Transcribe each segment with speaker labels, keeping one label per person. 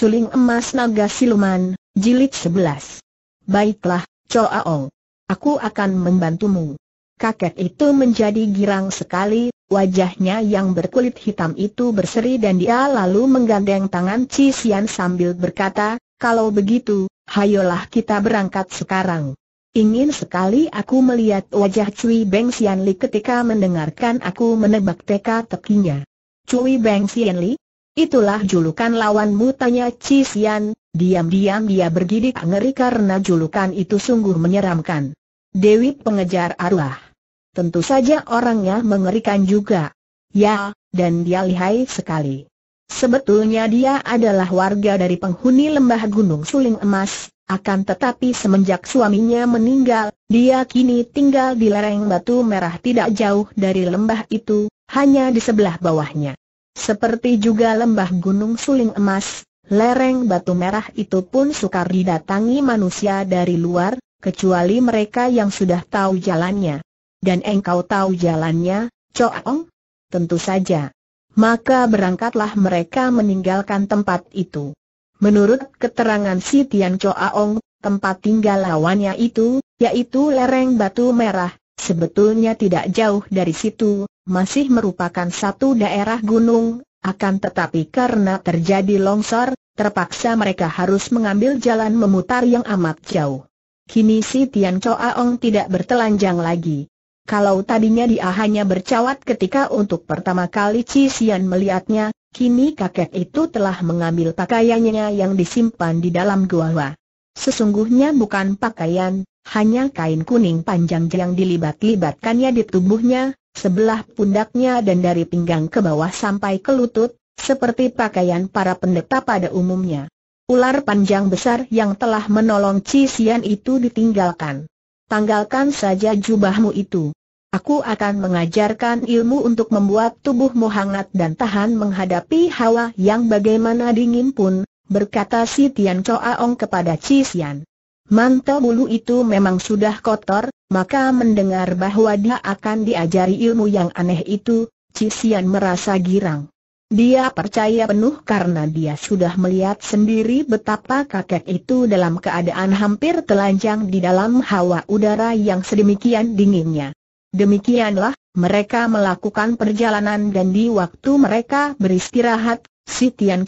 Speaker 1: Suling Emas Naga Siluman, Jilid 11. Baiklah, Choaong. Aku akan membantumu. Kakek itu menjadi girang sekali, wajahnya yang berkulit hitam itu berseri dan dia lalu menggandeng tangan Chi Xian sambil berkata, kalau begitu, hayolah kita berangkat sekarang. Ingin sekali aku melihat wajah Cui Beng Li ketika mendengarkan aku menebak teka-tekinya. Cui Beng Li? Itulah julukan lawanmu tanya Cisian, diam-diam dia bergidik ngeri karena julukan itu sungguh menyeramkan. Dewi pengejar arwah. Tentu saja orangnya mengerikan juga. Ya, dan dia lihai sekali. Sebetulnya dia adalah warga dari penghuni lembah Gunung Suling Emas, akan tetapi semenjak suaminya meninggal, dia kini tinggal di lereng Batu Merah tidak jauh dari lembah itu, hanya di sebelah bawahnya. Seperti juga lembah gunung suling emas, lereng batu merah itu pun sukar didatangi manusia dari luar, kecuali mereka yang sudah tahu jalannya. Dan engkau tahu jalannya, Coong? Tentu saja. Maka berangkatlah mereka meninggalkan tempat itu. Menurut keterangan si Tian Coaong, tempat tinggal lawannya itu, yaitu lereng batu merah, sebetulnya tidak jauh dari situ, masih merupakan satu daerah gunung, akan tetapi karena terjadi longsor, terpaksa mereka harus mengambil jalan memutar yang amat jauh. Kini si Tian Coaong tidak bertelanjang lagi. Kalau tadinya dia hanya bercawat ketika untuk pertama kali Cisian melihatnya, kini kakek itu telah mengambil pakaiannya yang disimpan di dalam gua. Sesungguhnya bukan pakaian, hanya kain kuning panjang yang dilibat-libatkannya di tubuhnya, sebelah pundaknya dan dari pinggang ke bawah sampai ke lutut, seperti pakaian para pendeta pada umumnya. Ular panjang besar yang telah menolong Cisian itu ditinggalkan. Tanggalkan saja jubahmu itu. Aku akan mengajarkan ilmu untuk membuat tubuhmu hangat dan tahan menghadapi hawa yang bagaimana dingin pun, berkata si Tian kepada Cisian. Mantel bulu itu memang sudah kotor, maka mendengar bahwa dia akan diajari ilmu yang aneh itu, Cisian merasa girang. Dia percaya penuh karena dia sudah melihat sendiri betapa kakek itu dalam keadaan hampir telanjang di dalam hawa udara yang sedemikian dinginnya. Demikianlah, mereka melakukan perjalanan dan di waktu mereka beristirahat, Si Tian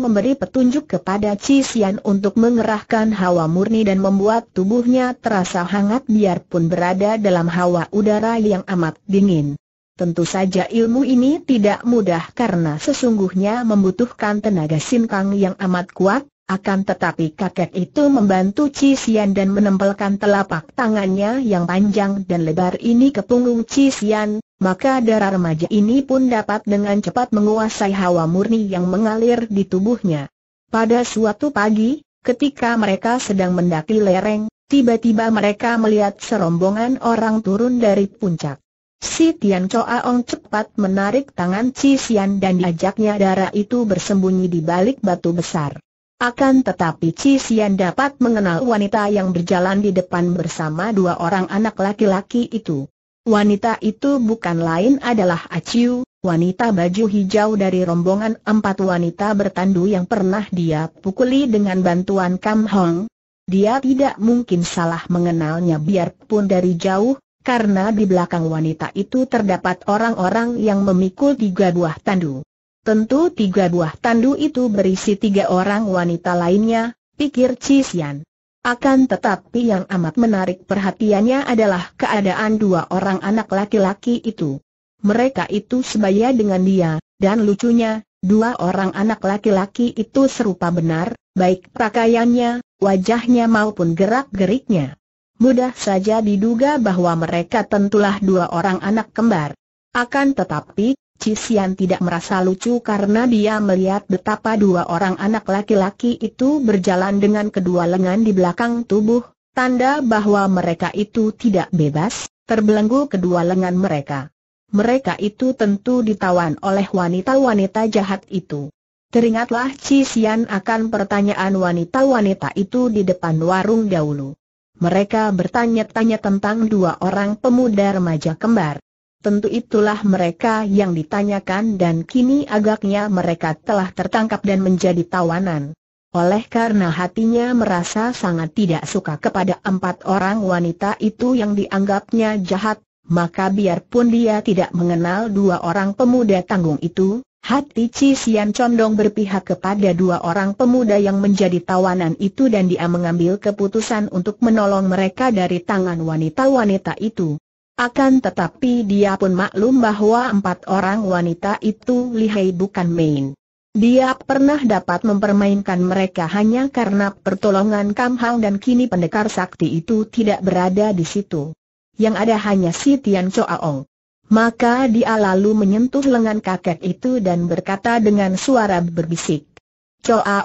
Speaker 1: memberi petunjuk kepada Chi Xian untuk mengerahkan hawa murni dan membuat tubuhnya terasa hangat biarpun berada dalam hawa udara yang amat dingin. Tentu saja ilmu ini tidak mudah karena sesungguhnya membutuhkan tenaga sinkang yang amat kuat, akan tetapi kakek itu membantu Cisian dan menempelkan telapak tangannya yang panjang dan lebar ini ke punggung Cisian, maka darah remaja ini pun dapat dengan cepat menguasai hawa murni yang mengalir di tubuhnya. Pada suatu pagi, ketika mereka sedang mendaki lereng, tiba-tiba mereka melihat serombongan orang turun dari puncak. Si Tian Choa Ong cepat menarik tangan Cisian dan diajaknya darah itu bersembunyi di balik batu besar. Akan tetapi Cisian dapat mengenal wanita yang berjalan di depan bersama dua orang anak laki-laki itu. Wanita itu bukan lain adalah Aciu, wanita baju hijau dari rombongan empat wanita bertandu yang pernah dia pukuli dengan bantuan Kam Hong. Dia tidak mungkin salah mengenalnya biarpun dari jauh, karena di belakang wanita itu terdapat orang-orang yang memikul tiga buah tandu. Tentu tiga buah tandu itu berisi tiga orang wanita lainnya, pikir Cisian. Akan tetapi yang amat menarik perhatiannya adalah keadaan dua orang anak laki-laki itu. Mereka itu sebaya dengan dia, dan lucunya, dua orang anak laki-laki itu serupa benar, baik pakaiannya, wajahnya maupun gerak-geriknya. Mudah saja diduga bahwa mereka tentulah dua orang anak kembar. Akan tetapi, Cisian tidak merasa lucu karena dia melihat betapa dua orang anak laki-laki itu berjalan dengan kedua lengan di belakang tubuh, tanda bahwa mereka itu tidak bebas, terbelenggu kedua lengan mereka. Mereka itu tentu ditawan oleh wanita-wanita jahat itu. Teringatlah Cisian akan pertanyaan wanita-wanita itu di depan warung dahulu. Mereka bertanya-tanya tentang dua orang pemuda remaja kembar. Tentu itulah mereka yang ditanyakan dan kini agaknya mereka telah tertangkap dan menjadi tawanan. Oleh karena hatinya merasa sangat tidak suka kepada empat orang wanita itu yang dianggapnya jahat, maka biarpun dia tidak mengenal dua orang pemuda tanggung itu, hati Cisian condong berpihak kepada dua orang pemuda yang menjadi tawanan itu dan dia mengambil keputusan untuk menolong mereka dari tangan wanita-wanita itu. Akan tetapi dia pun maklum bahwa empat orang wanita itu lihai bukan main. Dia pernah dapat mempermainkan mereka hanya karena pertolongan Kam Hang dan kini pendekar sakti itu tidak berada di situ. Yang ada hanya si Tian Ong. Maka dia lalu menyentuh lengan kakek itu dan berkata dengan suara berbisik.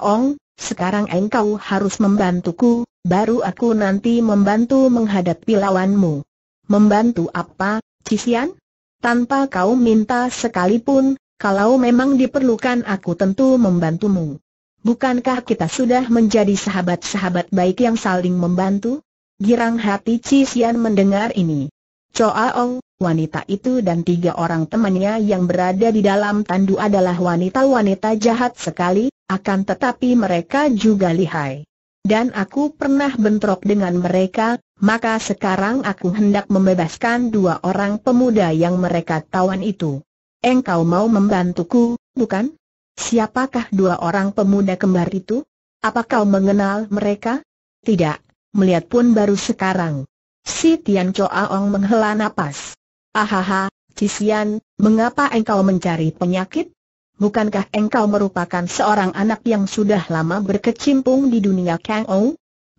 Speaker 1: Ong, sekarang engkau harus membantuku, baru aku nanti membantu menghadapi lawanmu. Membantu apa, Cisian? Tanpa kau minta sekalipun, kalau memang diperlukan aku tentu membantumu. Bukankah kita sudah menjadi sahabat-sahabat baik yang saling membantu? Girang hati Cisian mendengar ini. Ong, wanita itu dan tiga orang temannya yang berada di dalam tandu adalah wanita-wanita jahat sekali, akan tetapi mereka juga lihai. Dan aku pernah bentrok dengan mereka, maka sekarang aku hendak membebaskan dua orang pemuda yang mereka tawan itu. Engkau mau membantuku, bukan? Siapakah dua orang pemuda kembar itu? Apa kau mengenal mereka? Tidak, melihat pun baru sekarang. Si Tian Choaong menghela nafas. Ahaha, Cisian, mengapa engkau mencari penyakit? Bukankah engkau merupakan seorang anak yang sudah lama berkecimpung di dunia Kang Ong?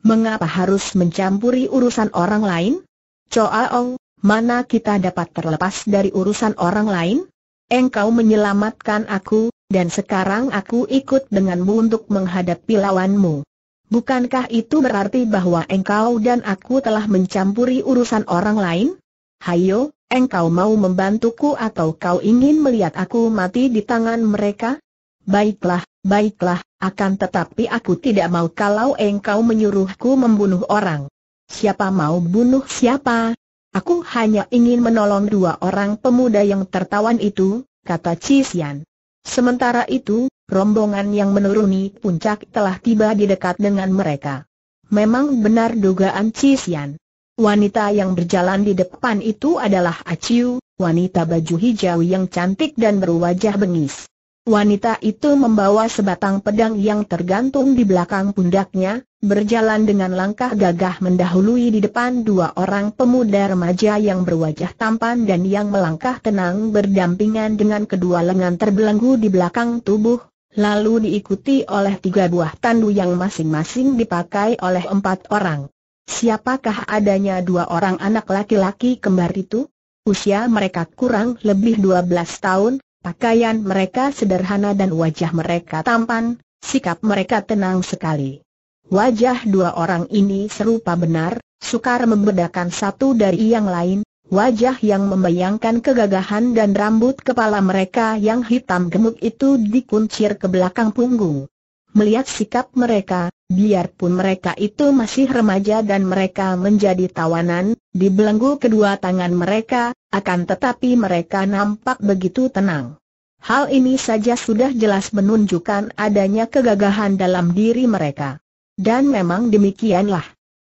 Speaker 1: mengapa harus mencampuri urusan orang lain? Ong, mana kita dapat terlepas dari urusan orang lain? Engkau menyelamatkan aku, dan sekarang aku ikut denganmu untuk menghadapi lawanmu. Bukankah itu berarti bahwa engkau dan aku telah mencampuri urusan orang lain? Hayo, engkau mau membantuku atau kau ingin melihat aku mati di tangan mereka? Baiklah, baiklah, akan tetapi aku tidak mau kalau engkau menyuruhku membunuh orang. Siapa mau bunuh siapa? Aku hanya ingin menolong dua orang pemuda yang tertawan itu, kata Cisian. Sementara itu, rombongan yang menuruni puncak telah tiba di dekat dengan mereka. Memang benar dugaan Cisian. Wanita yang berjalan di depan itu adalah Aciu, wanita baju hijau yang cantik dan berwajah bengis. Wanita itu membawa sebatang pedang yang tergantung di belakang pundaknya, berjalan dengan langkah gagah mendahului di depan dua orang pemuda remaja yang berwajah tampan dan yang melangkah tenang berdampingan dengan kedua lengan terbelenggu di belakang tubuh, lalu diikuti oleh tiga buah tandu yang masing-masing dipakai oleh empat orang. Siapakah adanya dua orang anak laki-laki kembar itu? Usia mereka kurang lebih 12 tahun, Pakaian mereka sederhana dan wajah mereka tampan, sikap mereka tenang sekali. Wajah dua orang ini serupa benar, sukar membedakan satu dari yang lain, wajah yang membayangkan kegagahan dan rambut kepala mereka yang hitam gemuk itu dikuncir ke belakang punggung. Melihat sikap mereka, biarpun mereka itu masih remaja dan mereka menjadi tawanan, dibelenggu kedua tangan mereka, akan tetapi mereka nampak begitu tenang. Hal ini saja sudah jelas menunjukkan adanya kegagahan dalam diri mereka. Dan memang demikianlah.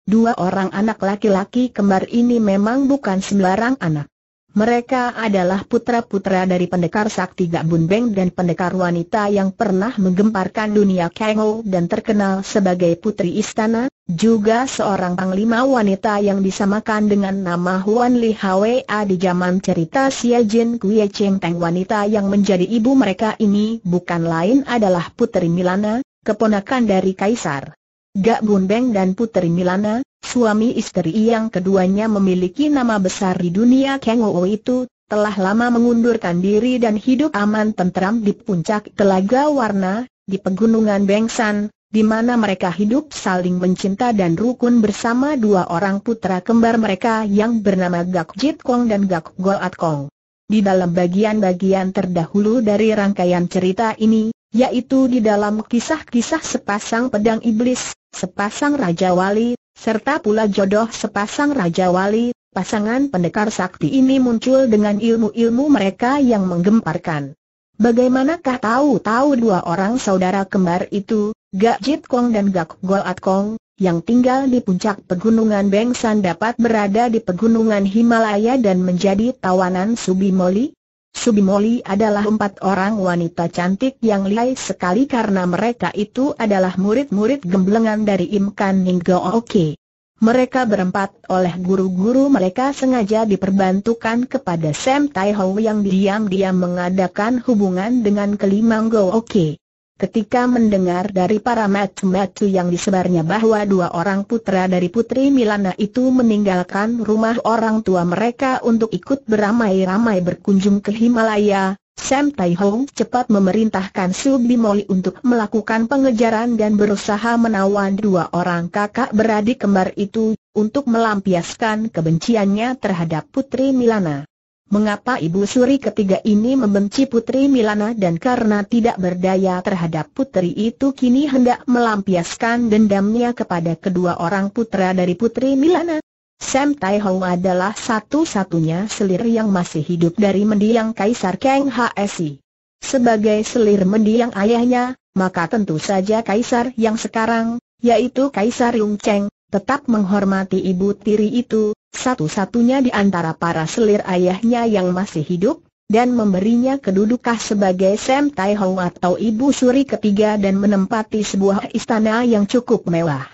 Speaker 1: Dua orang anak laki-laki kembar ini memang bukan sembarang anak. Mereka adalah putra-putra dari pendekar sakti Gabun Beng dan pendekar wanita yang pernah menggemparkan dunia Kango dan terkenal sebagai putri istana, juga seorang panglima wanita yang disamakan dengan nama Huan Li Hwa di zaman cerita Xia Jin Kuei Cheng Teng wanita yang menjadi ibu mereka ini bukan lain adalah putri Milana, keponakan dari kaisar. Gak Bun Beng dan Putri Milana, Suami istri yang keduanya memiliki nama besar di dunia Kang Ou itu, telah lama mengundurkan diri dan hidup aman tentram di puncak Telaga Warna, di Pegunungan Bengsan, di mana mereka hidup saling mencinta dan rukun bersama dua orang putra kembar mereka yang bernama Gak Jit Kong dan Gak Goat Kong. Di dalam bagian-bagian terdahulu dari rangkaian cerita ini, yaitu di dalam kisah-kisah sepasang pedang iblis, sepasang raja wali, serta pula jodoh sepasang Raja Wali, pasangan pendekar sakti ini muncul dengan ilmu-ilmu mereka yang menggemparkan. Bagaimanakah tahu-tahu dua orang saudara kembar itu, Gak Jit Kong dan Gak Golat Kong, yang tinggal di puncak pegunungan Bengsan dapat berada di pegunungan Himalaya dan menjadi tawanan Subi Subimoli? Subimoli adalah empat orang wanita cantik yang lihai sekali karena mereka itu adalah murid-murid gemblengan dari Imkan Ninggo Oke. Mereka berempat oleh guru-guru mereka sengaja diperbantukan kepada Sam Tai yang diam-diam mengadakan hubungan dengan kelima Go Oke. Ketika mendengar dari para metu-metu yang disebarnya bahwa dua orang putra dari Putri Milana itu meninggalkan rumah orang tua mereka untuk ikut beramai-ramai berkunjung ke Himalaya, Sam Tai Hong cepat memerintahkan Su Bimoli untuk melakukan pengejaran dan berusaha menawan dua orang kakak beradik kembar itu, untuk melampiaskan kebenciannya terhadap Putri Milana. Mengapa ibu suri ketiga ini membenci putri Milana dan karena tidak berdaya terhadap putri itu kini hendak melampiaskan dendamnya kepada kedua orang putra dari putri Milana? Sam Tai Hong adalah satu-satunya selir yang masih hidup dari mendiang Kaisar Kang Hsi. Sebagai selir mendiang ayahnya, maka tentu saja Kaisar yang sekarang, yaitu Kaisar Yung Cheng, tetap menghormati ibu tiri itu, satu-satunya di antara para selir ayahnya yang masih hidup, dan memberinya kedudukan sebagai Sam Tai Hong atau ibu suri ketiga dan menempati sebuah istana yang cukup mewah.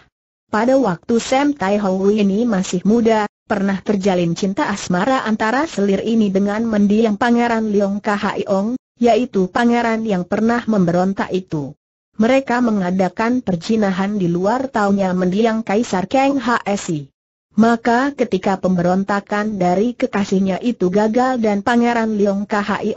Speaker 1: Pada waktu Sam Tai Hong ini masih muda, pernah terjalin cinta asmara antara selir ini dengan mendiang pangeran Leong Khaiong, yaitu pangeran yang pernah memberontak itu. Mereka mengadakan perjinahan di luar taunya mendiang Kaisar Kang Hsi. Maka ketika pemberontakan dari kekasihnya itu gagal dan Pangeran Liong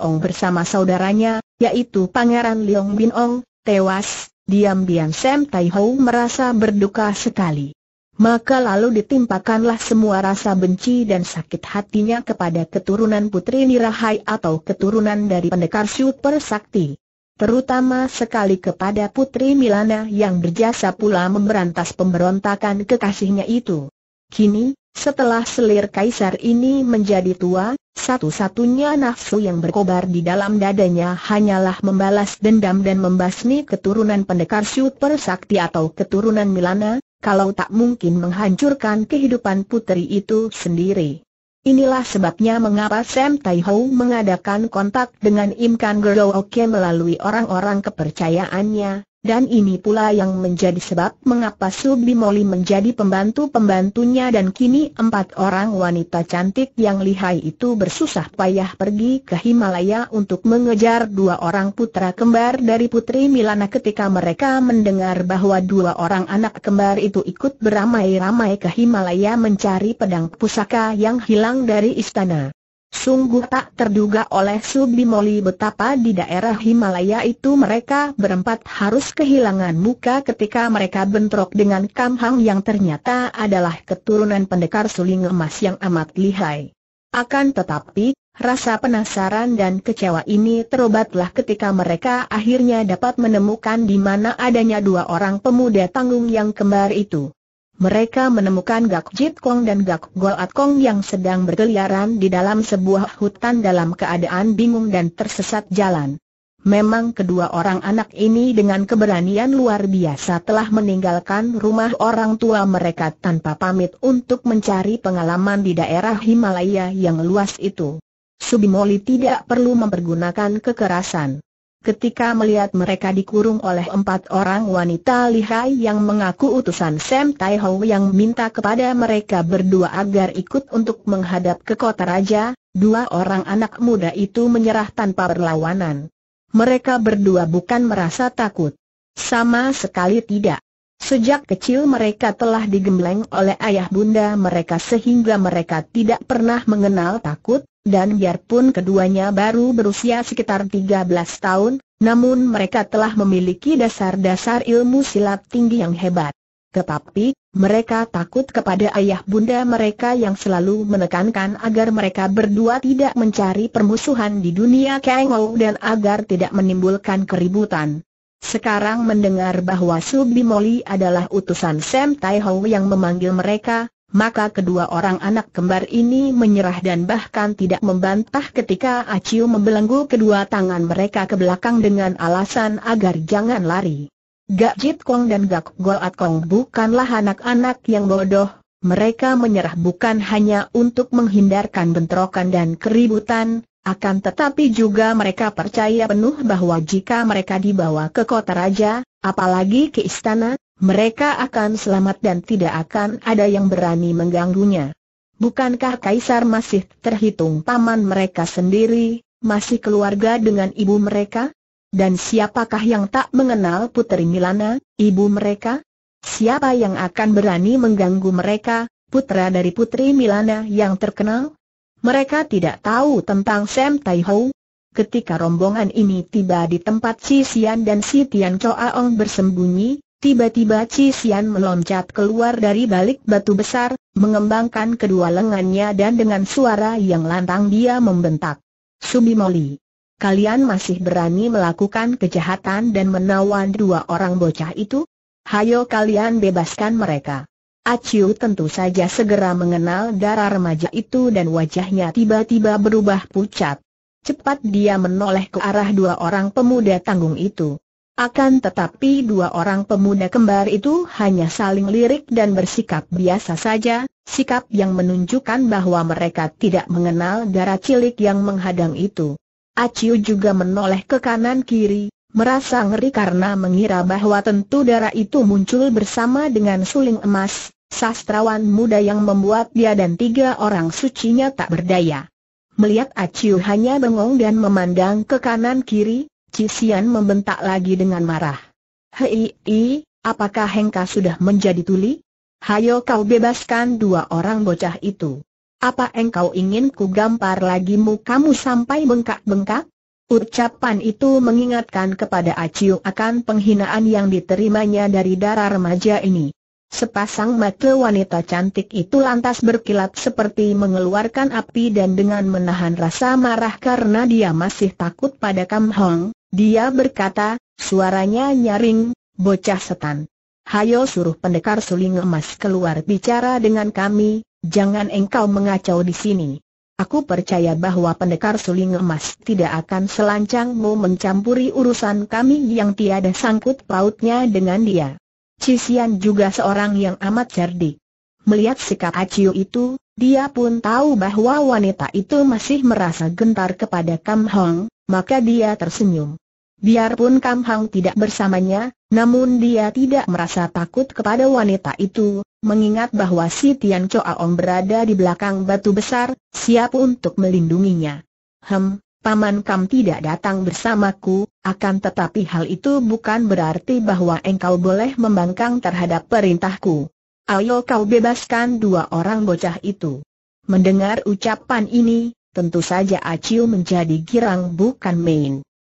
Speaker 1: Ong bersama saudaranya, yaitu Pangeran Liong Bin Ong, tewas, diam-diam Sam Tai Ho merasa berduka sekali. Maka lalu ditimpakanlah semua rasa benci dan sakit hatinya kepada keturunan Putri Nirahai atau keturunan dari pendekar super sakti. Terutama sekali kepada Putri Milana yang berjasa pula memberantas pemberontakan kekasihnya itu. Kini, setelah selir kaisar ini menjadi tua, satu-satunya nafsu yang berkobar di dalam dadanya hanyalah membalas dendam dan membasmi keturunan pendekar super sakti atau keturunan Milana, kalau tak mungkin menghancurkan kehidupan putri itu sendiri. Inilah sebabnya mengapa Sam Tai Ho mengadakan kontak dengan Im Kan Oke melalui orang-orang kepercayaannya, dan ini pula yang menjadi sebab mengapa Sublimoli menjadi pembantu-pembantunya dan kini empat orang wanita cantik yang lihai itu bersusah payah pergi ke Himalaya untuk mengejar dua orang putra kembar dari Putri Milana ketika mereka mendengar bahwa dua orang anak kembar itu ikut beramai-ramai ke Himalaya mencari pedang pusaka yang hilang dari istana sungguh tak terduga oleh Subimoli betapa di daerah Himalaya itu mereka berempat harus kehilangan muka ketika mereka bentrok dengan Kamhang yang ternyata adalah keturunan pendekar suling emas yang amat lihai. Akan tetapi, rasa penasaran dan kecewa ini terobatlah ketika mereka akhirnya dapat menemukan di mana adanya dua orang pemuda tanggung yang kembar itu mereka menemukan Gak Jit Kong dan Gak Goat Kong yang sedang berkeliaran di dalam sebuah hutan dalam keadaan bingung dan tersesat jalan. Memang kedua orang anak ini dengan keberanian luar biasa telah meninggalkan rumah orang tua mereka tanpa pamit untuk mencari pengalaman di daerah Himalaya yang luas itu. Subimoli tidak perlu mempergunakan kekerasan ketika melihat mereka dikurung oleh empat orang wanita lihai yang mengaku utusan Sam Tai Ho yang minta kepada mereka berdua agar ikut untuk menghadap ke kota raja, dua orang anak muda itu menyerah tanpa perlawanan. Mereka berdua bukan merasa takut. Sama sekali tidak. Sejak kecil mereka telah digembleng oleh ayah bunda mereka sehingga mereka tidak pernah mengenal takut, dan biarpun keduanya baru berusia sekitar 13 tahun, namun mereka telah memiliki dasar-dasar ilmu silat tinggi yang hebat. Tetapi, mereka takut kepada ayah bunda mereka yang selalu menekankan agar mereka berdua tidak mencari permusuhan di dunia Kengou dan agar tidak menimbulkan keributan. Sekarang mendengar bahwa Sublimoli adalah utusan Sam Tai Hong yang memanggil mereka, maka kedua orang anak kembar ini menyerah dan bahkan tidak membantah ketika Aciu membelenggu kedua tangan mereka ke belakang dengan alasan agar jangan lari. Gak Jit Kong dan Gak Goat Kong bukanlah anak-anak yang bodoh, mereka menyerah bukan hanya untuk menghindarkan bentrokan dan keributan, akan tetapi juga mereka percaya penuh bahwa jika mereka dibawa ke kota raja, apalagi ke istana, mereka akan selamat dan tidak akan ada yang berani mengganggunya. Bukankah Kaisar masih terhitung paman mereka sendiri, masih keluarga dengan ibu mereka? Dan siapakah yang tak mengenal putri Milana, ibu mereka? Siapa yang akan berani mengganggu mereka, putra dari putri Milana yang terkenal? Mereka tidak tahu tentang Sam Tai Ho. Ketika rombongan ini tiba di tempat Si Sian dan Si Tian Choa Ong bersembunyi, tiba-tiba Si Sian meloncat keluar dari balik batu besar, mengembangkan kedua lengannya dan dengan suara yang lantang dia membentak. "Subi Moli, kalian masih berani melakukan kejahatan dan menawan dua orang bocah itu? Hayo kalian bebaskan mereka. Aciu tentu saja segera mengenal darah remaja itu dan wajahnya tiba-tiba berubah pucat. Cepat dia menoleh ke arah dua orang pemuda tanggung itu. Akan tetapi dua orang pemuda kembar itu hanya saling lirik dan bersikap biasa saja, sikap yang menunjukkan bahwa mereka tidak mengenal darah cilik yang menghadang itu. Aciu juga menoleh ke kanan kiri, merasa ngeri karena mengira bahwa tentu darah itu muncul bersama dengan suling emas, Sastrawan muda yang membuat dia dan tiga orang sucinya tak berdaya. Melihat Aciu hanya bengong dan memandang ke kanan kiri, Cisian membentak lagi dengan marah. Hei, i, apakah Hengka sudah menjadi tuli? Hayo kau bebaskan dua orang bocah itu. Apa engkau ingin ku gampar lagi mukamu sampai bengkak-bengkak? Ucapan itu mengingatkan kepada Aciu akan penghinaan yang diterimanya dari darah remaja ini. Sepasang mata wanita cantik itu lantas berkilat seperti mengeluarkan api dan dengan menahan rasa marah karena dia masih takut pada Kam Hong, dia berkata, suaranya nyaring, bocah setan. Hayo suruh pendekar suling emas keluar bicara dengan kami, jangan engkau mengacau di sini. Aku percaya bahwa pendekar suling emas tidak akan selancangmu mencampuri urusan kami yang tiada sangkut pautnya dengan dia. Cisian juga seorang yang amat cerdik. Melihat sikap Acio itu, dia pun tahu bahwa wanita itu masih merasa gentar kepada Kam Hong, maka dia tersenyum. Biarpun Kam Hong tidak bersamanya, namun dia tidak merasa takut kepada wanita itu, mengingat bahwa si Tian Choa Ong berada di belakang batu besar, siap untuk melindunginya. Hem, Paman Kam tidak datang bersamaku, akan tetapi hal itu bukan berarti bahwa engkau boleh membangkang terhadap perintahku. Ayo kau bebaskan dua orang bocah itu. Mendengar ucapan ini, tentu saja Aciu menjadi girang bukan main.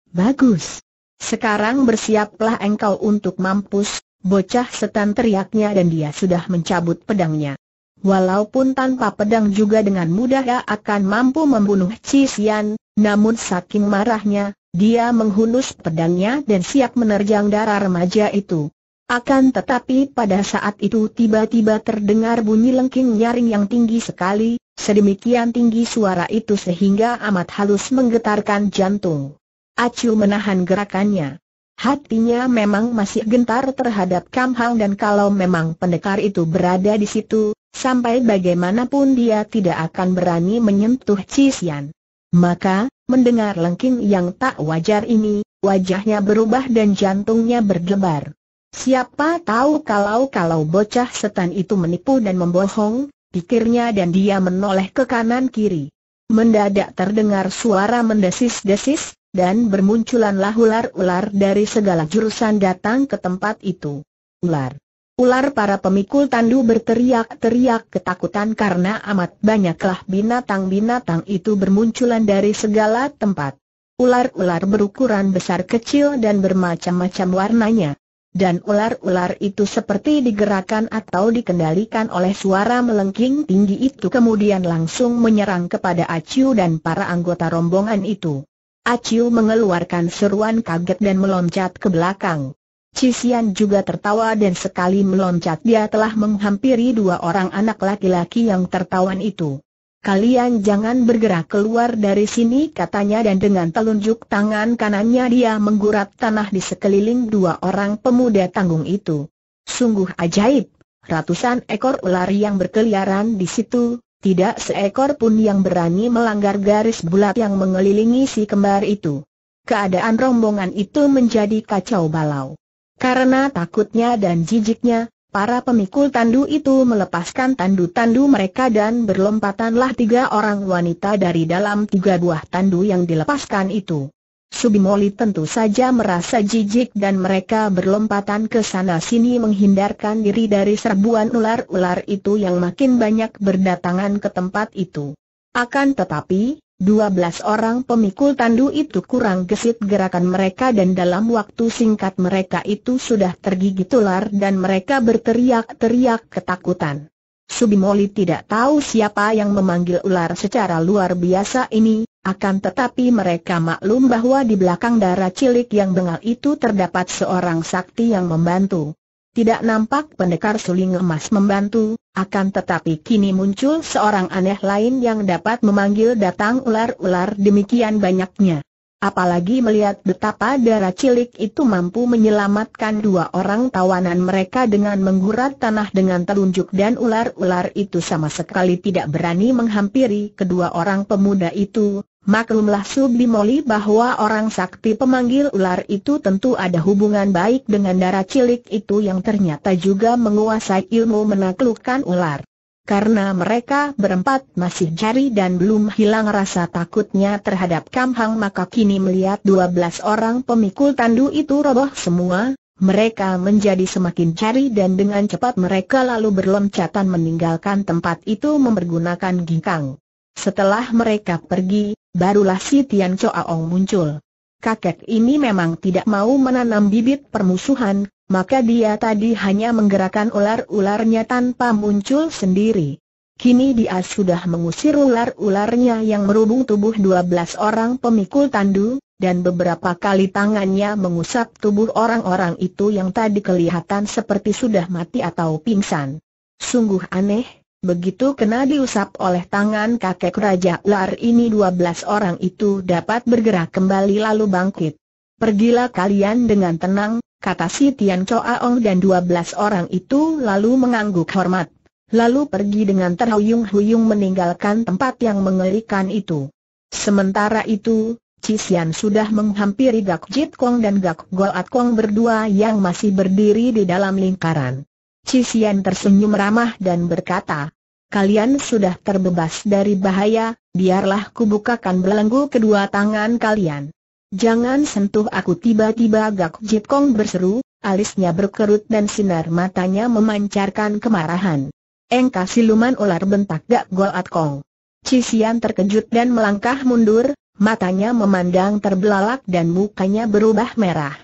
Speaker 1: Bagus. Sekarang bersiaplah engkau untuk mampus, bocah setan teriaknya dan dia sudah mencabut pedangnya. Walaupun tanpa pedang juga dengan mudah ia akan mampu membunuh Cisian, namun saking marahnya, dia menghunus pedangnya dan siap menerjang darah remaja itu. Akan tetapi pada saat itu tiba-tiba terdengar bunyi lengking nyaring yang tinggi sekali, sedemikian tinggi suara itu sehingga amat halus menggetarkan jantung. Acu menahan gerakannya. Hatinya memang masih gentar terhadap Kam Hang dan kalau memang pendekar itu berada di situ, sampai bagaimanapun dia tidak akan berani menyentuh Cisian. Maka, mendengar lengking yang tak wajar ini, wajahnya berubah dan jantungnya berdebar. Siapa tahu kalau-kalau bocah setan itu menipu dan membohong, pikirnya dan dia menoleh ke kanan kiri. Mendadak terdengar suara mendesis-desis, dan bermunculanlah ular-ular dari segala jurusan datang ke tempat itu. Ular. Ular para pemikul tandu berteriak-teriak ketakutan karena amat banyaklah binatang-binatang itu bermunculan dari segala tempat. Ular-ular berukuran besar kecil dan bermacam-macam warnanya. Dan ular-ular itu seperti digerakkan atau dikendalikan oleh suara melengking tinggi itu kemudian langsung menyerang kepada Aciu dan para anggota rombongan itu. Aciu mengeluarkan seruan kaget dan meloncat ke belakang. Cisian juga tertawa dan sekali meloncat dia telah menghampiri dua orang anak laki-laki yang tertawan itu. Kalian jangan bergerak keluar dari sini katanya dan dengan telunjuk tangan kanannya dia menggurat tanah di sekeliling dua orang pemuda tanggung itu. Sungguh ajaib, ratusan ekor ular yang berkeliaran di situ, tidak seekor pun yang berani melanggar garis bulat yang mengelilingi si kembar itu. Keadaan rombongan itu menjadi kacau balau. Karena takutnya dan jijiknya, para pemikul tandu itu melepaskan tandu-tandu mereka dan berlompatanlah tiga orang wanita dari dalam tiga buah tandu yang dilepaskan itu. Subimoli tentu saja merasa jijik dan mereka berlompatan ke sana-sini menghindarkan diri dari serbuan ular-ular itu yang makin banyak berdatangan ke tempat itu. Akan tetapi, 12 orang pemikul tandu itu kurang gesit gerakan mereka dan dalam waktu singkat mereka itu sudah tergigit ular dan mereka berteriak-teriak ketakutan. Subimoli tidak tahu siapa yang memanggil ular secara luar biasa ini, akan tetapi mereka maklum bahwa di belakang darah cilik yang bengal itu terdapat seorang sakti yang membantu. Tidak nampak pendekar suling emas membantu, akan tetapi kini muncul seorang aneh lain yang dapat memanggil datang ular-ular demikian banyaknya. Apalagi melihat betapa darah cilik itu mampu menyelamatkan dua orang tawanan mereka dengan menggurat tanah dengan telunjuk dan ular-ular itu sama sekali tidak berani menghampiri kedua orang pemuda itu, Maklumlah Sublimoli bahwa orang sakti pemanggil ular itu tentu ada hubungan baik dengan darah cilik itu yang ternyata juga menguasai ilmu menaklukkan ular. Karena mereka berempat masih jari dan belum hilang rasa takutnya terhadap Kamhang maka kini melihat 12 orang pemikul tandu itu roboh semua, mereka menjadi semakin jari dan dengan cepat mereka lalu berloncatan meninggalkan tempat itu mempergunakan ginkang. Setelah mereka pergi, barulah si Tian Choaong muncul. Kakek ini memang tidak mau menanam bibit permusuhan, maka dia tadi hanya menggerakkan ular-ularnya tanpa muncul sendiri. Kini dia sudah mengusir ular-ularnya yang merubung tubuh 12 orang pemikul tandu, dan beberapa kali tangannya mengusap tubuh orang-orang itu yang tadi kelihatan seperti sudah mati atau pingsan. Sungguh aneh, Begitu kena diusap oleh tangan kakek Raja Ular ini dua belas orang itu dapat bergerak kembali lalu bangkit. Pergilah kalian dengan tenang, kata si Tian Choa Ong dan belas orang itu lalu mengangguk hormat. Lalu pergi dengan terhuyung-huyung meninggalkan tempat yang mengerikan itu. Sementara itu, Cisian sudah menghampiri Gak Jit Kong dan Gak Goat Kong berdua yang masih berdiri di dalam lingkaran. Cisian tersenyum ramah dan berkata, Kalian sudah terbebas dari bahaya, biarlah kubukakan belenggu kedua tangan kalian. Jangan sentuh aku tiba-tiba Gak Jip Kong berseru, alisnya berkerut dan sinar matanya memancarkan kemarahan. Engkau siluman ular bentak Gak Goat Kong. Cisian terkejut dan melangkah mundur, matanya memandang terbelalak dan mukanya berubah merah.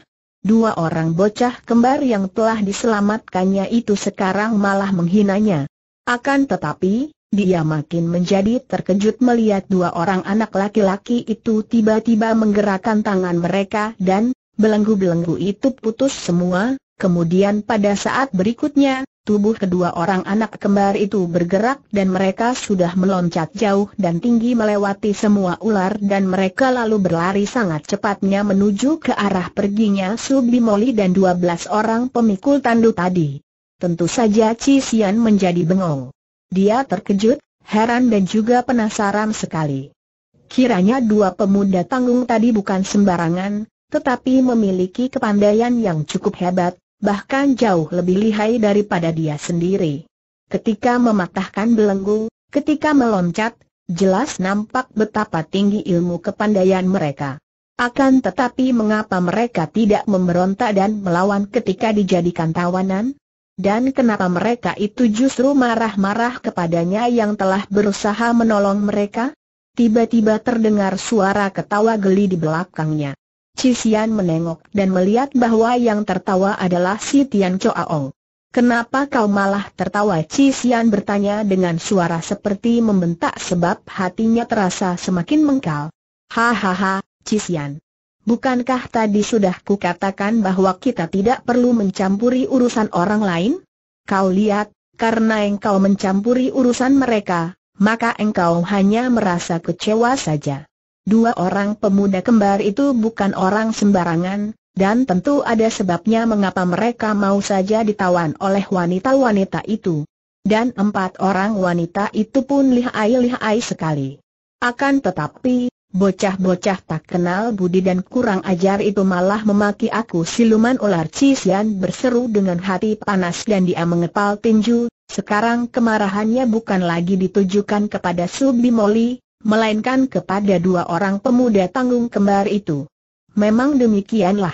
Speaker 1: Dua orang bocah kembar yang telah diselamatkannya itu sekarang malah menghinanya. Akan tetapi, dia makin menjadi terkejut melihat dua orang anak laki-laki itu tiba-tiba menggerakkan tangan mereka dan belenggu-belenggu itu putus semua, kemudian pada saat berikutnya, tubuh kedua orang anak kembar itu bergerak dan mereka sudah meloncat jauh dan tinggi melewati semua ular dan mereka lalu berlari sangat cepatnya menuju ke arah perginya Moli dan 12 orang pemikul tandu tadi. Tentu saja Cisian menjadi bengong. Dia terkejut, heran dan juga penasaran sekali. Kiranya dua pemuda tanggung tadi bukan sembarangan, tetapi memiliki kepandaian yang cukup hebat, bahkan jauh lebih lihai daripada dia sendiri. Ketika mematahkan belenggu, ketika meloncat, jelas nampak betapa tinggi ilmu kepandaian mereka. Akan tetapi mengapa mereka tidak memberontak dan melawan ketika dijadikan tawanan? Dan kenapa mereka itu justru marah-marah kepadanya yang telah berusaha menolong mereka? Tiba-tiba terdengar suara ketawa geli di belakangnya. Cisian menengok dan melihat bahwa yang tertawa adalah si Tian Choaong. Kenapa kau malah tertawa? Cisian bertanya dengan suara seperti membentak sebab hatinya terasa semakin mengkal. Hahaha, Cisian. Bukankah tadi sudah kukatakan bahwa kita tidak perlu mencampuri urusan orang lain? Kau lihat, karena engkau mencampuri urusan mereka, maka engkau hanya merasa kecewa saja. Dua orang pemuda kembar itu bukan orang sembarangan, dan tentu ada sebabnya mengapa mereka mau saja ditawan oleh wanita-wanita itu. Dan empat orang wanita itu pun lihai-lihai sekali. Akan tetapi, bocah-bocah tak kenal budi dan kurang ajar itu malah memaki aku siluman ular Cisian berseru dengan hati panas dan dia mengepal tinju, sekarang kemarahannya bukan lagi ditujukan kepada Moli melainkan kepada dua orang pemuda tanggung kembar itu. Memang demikianlah.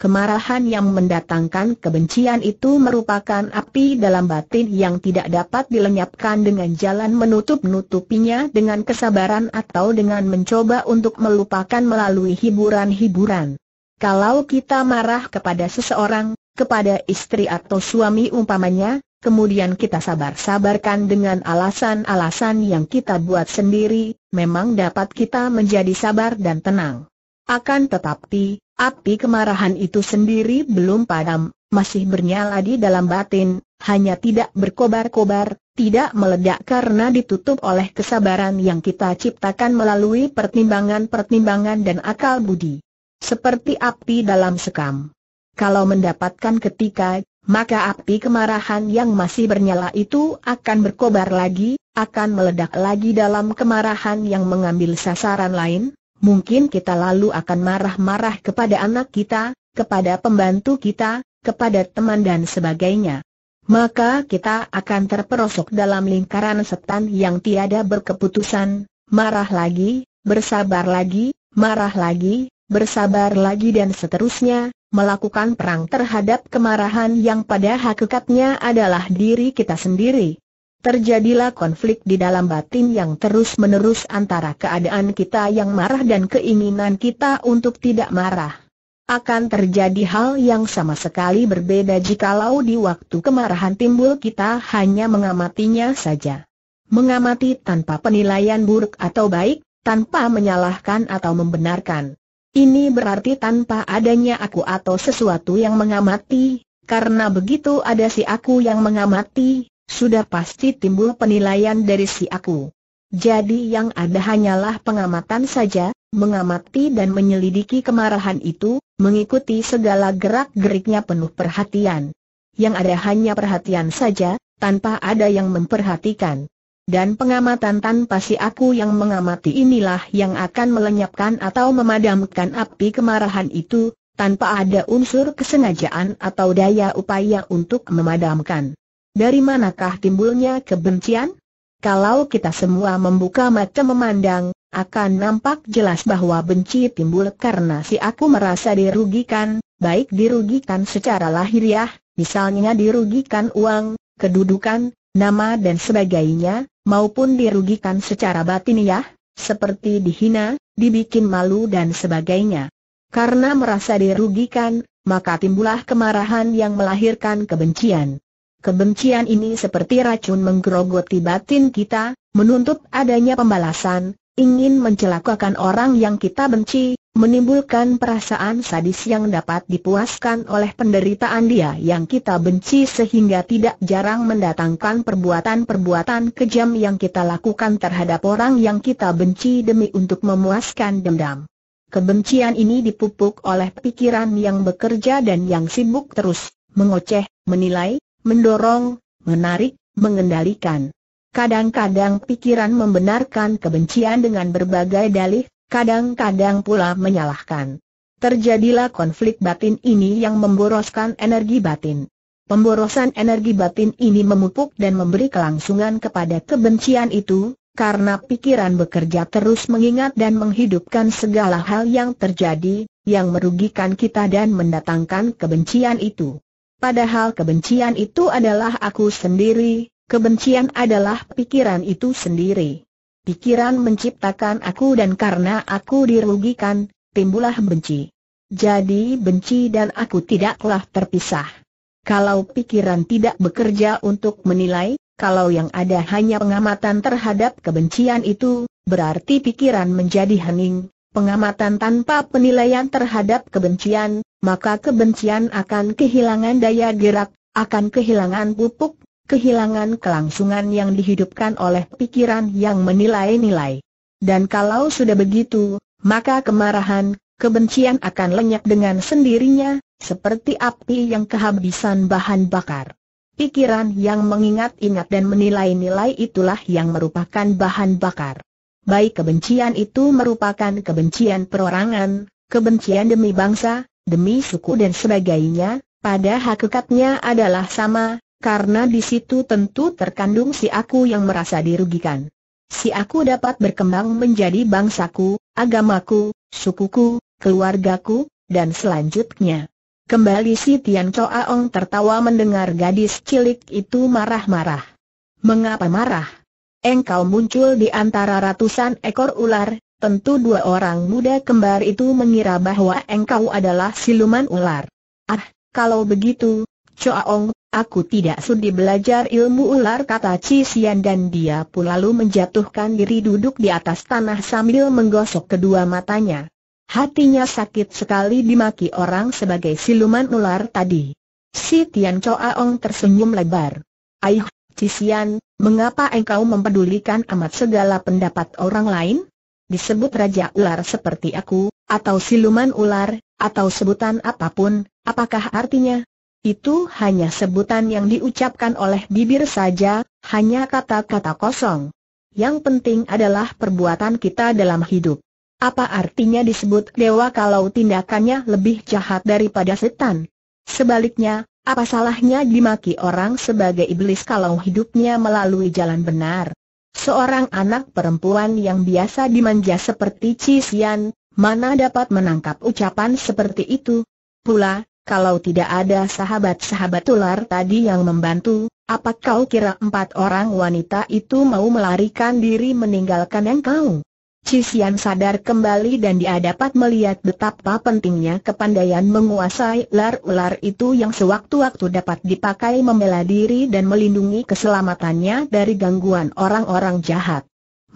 Speaker 1: Kemarahan yang mendatangkan kebencian itu merupakan api dalam batin yang tidak dapat dilenyapkan dengan jalan menutup-nutupinya dengan kesabaran atau dengan mencoba untuk melupakan melalui hiburan-hiburan. Kalau kita marah kepada seseorang, kepada istri atau suami umpamanya, kemudian kita sabar-sabarkan dengan alasan-alasan yang kita buat sendiri, memang dapat kita menjadi sabar dan tenang. Akan tetapi, api kemarahan itu sendiri belum padam, masih bernyala di dalam batin, hanya tidak berkobar-kobar, tidak meledak karena ditutup oleh kesabaran yang kita ciptakan melalui pertimbangan-pertimbangan dan akal budi. Seperti api dalam sekam. Kalau mendapatkan ketika maka api kemarahan yang masih bernyala itu akan berkobar lagi, akan meledak lagi dalam kemarahan yang mengambil sasaran lain. Mungkin kita lalu akan marah-marah kepada anak kita, kepada pembantu kita, kepada teman dan sebagainya. Maka kita akan terperosok dalam lingkaran setan yang tiada berkeputusan, marah lagi, bersabar lagi, marah lagi, bersabar lagi dan seterusnya, melakukan perang terhadap kemarahan yang pada hakikatnya adalah diri kita sendiri. Terjadilah konflik di dalam batin yang terus-menerus antara keadaan kita yang marah dan keinginan kita untuk tidak marah. Akan terjadi hal yang sama sekali berbeda jikalau di waktu kemarahan timbul kita hanya mengamatinya saja. Mengamati tanpa penilaian buruk atau baik, tanpa menyalahkan atau membenarkan. Ini berarti tanpa adanya aku atau sesuatu yang mengamati, karena begitu ada si aku yang mengamati, sudah pasti timbul penilaian dari si aku. Jadi yang ada hanyalah pengamatan saja, mengamati dan menyelidiki kemarahan itu, mengikuti segala gerak-geriknya penuh perhatian. Yang ada hanya perhatian saja, tanpa ada yang memperhatikan dan pengamatan tanpa si aku yang mengamati inilah yang akan melenyapkan atau memadamkan api kemarahan itu, tanpa ada unsur kesengajaan atau daya upaya untuk memadamkan. Dari manakah timbulnya kebencian? Kalau kita semua membuka mata memandang, akan nampak jelas bahwa benci timbul karena si aku merasa dirugikan, baik dirugikan secara lahiriah, misalnya dirugikan uang, kedudukan, nama dan sebagainya, maupun dirugikan secara batiniah, seperti dihina, dibikin malu dan sebagainya. Karena merasa dirugikan, maka timbullah kemarahan yang melahirkan kebencian. Kebencian ini seperti racun menggerogoti batin kita, menuntut adanya pembalasan, ingin mencelakakan orang yang kita benci, menimbulkan perasaan sadis yang dapat dipuaskan oleh penderitaan dia yang kita benci sehingga tidak jarang mendatangkan perbuatan-perbuatan kejam yang kita lakukan terhadap orang yang kita benci demi untuk memuaskan dendam. Kebencian ini dipupuk oleh pikiran yang bekerja dan yang sibuk terus, mengoceh, menilai, mendorong, menarik, mengendalikan. Kadang-kadang pikiran membenarkan kebencian dengan berbagai dalih, kadang-kadang pula menyalahkan. Terjadilah konflik batin ini yang memboroskan energi batin. Pemborosan energi batin ini memupuk dan memberi kelangsungan kepada kebencian itu, karena pikiran bekerja terus mengingat dan menghidupkan segala hal yang terjadi, yang merugikan kita dan mendatangkan kebencian itu. Padahal kebencian itu adalah aku sendiri, kebencian adalah pikiran itu sendiri. Pikiran menciptakan aku dan karena aku dirugikan, timbullah benci. Jadi benci dan aku tidaklah terpisah. Kalau pikiran tidak bekerja untuk menilai, kalau yang ada hanya pengamatan terhadap kebencian itu, berarti pikiran menjadi hening, pengamatan tanpa penilaian terhadap kebencian, maka kebencian akan kehilangan daya gerak, akan kehilangan pupuk, kehilangan kelangsungan yang dihidupkan oleh pikiran yang menilai-nilai. Dan kalau sudah begitu, maka kemarahan, kebencian akan lenyap dengan sendirinya, seperti api yang kehabisan bahan bakar. Pikiran yang mengingat-ingat dan menilai-nilai itulah yang merupakan bahan bakar. Baik kebencian itu merupakan kebencian perorangan, kebencian demi bangsa, demi suku dan sebagainya, pada hakikatnya adalah sama, karena di situ tentu terkandung si aku yang merasa dirugikan. Si aku dapat berkembang menjadi bangsaku, agamaku, sukuku, keluargaku, dan selanjutnya. Kembali si Tian Choa Ong tertawa mendengar gadis cilik itu marah-marah. Mengapa marah? Engkau muncul di antara ratusan ekor ular, tentu dua orang muda kembar itu mengira bahwa engkau adalah siluman ular. Ah, kalau begitu, Choa Ong, Aku tidak sudi belajar ilmu ular kata Cisian dan dia pun lalu menjatuhkan diri duduk di atas tanah sambil menggosok kedua matanya. Hatinya sakit sekali dimaki orang sebagai siluman ular tadi. Si Tian Choa Ong tersenyum lebar. Aih, Cisian, mengapa engkau mempedulikan amat segala pendapat orang lain? Disebut Raja Ular seperti aku, atau siluman ular, atau sebutan apapun, apakah artinya? Itu hanya sebutan yang diucapkan oleh bibir saja, hanya kata-kata kosong. Yang penting adalah perbuatan kita dalam hidup. Apa artinya disebut dewa kalau tindakannya lebih jahat daripada setan? Sebaliknya, apa salahnya dimaki orang sebagai iblis kalau hidupnya melalui jalan benar? Seorang anak perempuan yang biasa dimanja seperti Cisian, mana dapat menangkap ucapan seperti itu? Pula, kalau tidak ada sahabat-sahabat ular tadi yang membantu, apa kau kira empat orang wanita itu mau melarikan diri meninggalkan engkau? Cisian sadar kembali dan dia dapat melihat betapa pentingnya kepandaian menguasai ular-ular itu yang sewaktu-waktu dapat dipakai membela diri dan melindungi keselamatannya dari gangguan orang-orang jahat.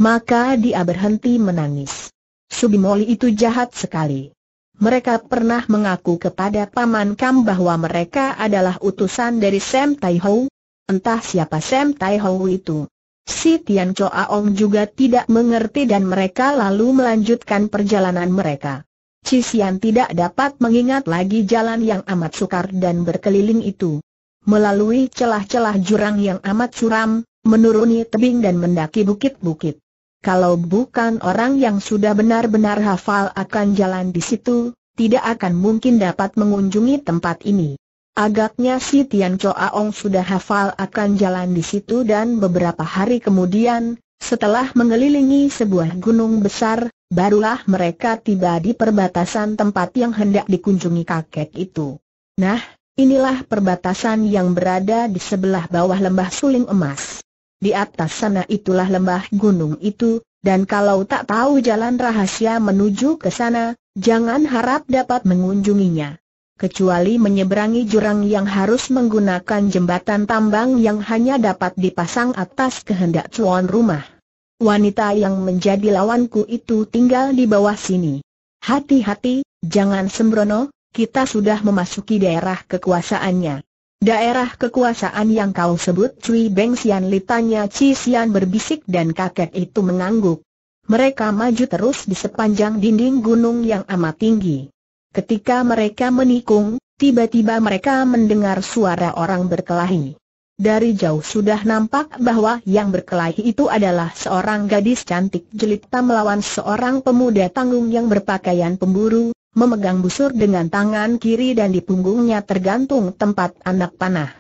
Speaker 1: Maka dia berhenti menangis. Subimoli itu jahat sekali. Mereka pernah mengaku kepada Paman Kam bahwa mereka adalah utusan dari Sam Tai Ho. Entah siapa Sam Tai Ho itu. Si Tian Choa Ong juga tidak mengerti dan mereka lalu melanjutkan perjalanan mereka. Cisian tidak dapat mengingat lagi jalan yang amat sukar dan berkeliling itu. Melalui celah-celah jurang yang amat suram, menuruni tebing dan mendaki bukit-bukit. Kalau bukan orang yang sudah benar-benar hafal akan jalan di situ, tidak akan mungkin dapat mengunjungi tempat ini. Agaknya si Tian Ong sudah hafal akan jalan di situ dan beberapa hari kemudian, setelah mengelilingi sebuah gunung besar, barulah mereka tiba di perbatasan tempat yang hendak dikunjungi kakek itu. Nah, inilah perbatasan yang berada di sebelah bawah lembah suling emas. Di atas sana itulah lembah gunung itu, dan kalau tak tahu jalan rahasia menuju ke sana, jangan harap dapat mengunjunginya. Kecuali menyeberangi jurang yang harus menggunakan jembatan tambang yang hanya dapat dipasang atas kehendak tuan rumah. Wanita yang menjadi lawanku itu tinggal di bawah sini. Hati-hati, jangan sembrono, kita sudah memasuki daerah kekuasaannya. Daerah kekuasaan yang kau sebut Cui Beng Sian Li tanya Ci Sian berbisik dan kakek itu mengangguk. Mereka maju terus di sepanjang dinding gunung yang amat tinggi. Ketika mereka menikung, tiba-tiba mereka mendengar suara orang berkelahi. Dari jauh sudah nampak bahwa yang berkelahi itu adalah seorang gadis cantik jelita melawan seorang pemuda tanggung yang berpakaian pemburu, memegang busur dengan tangan kiri dan di punggungnya tergantung tempat anak panah.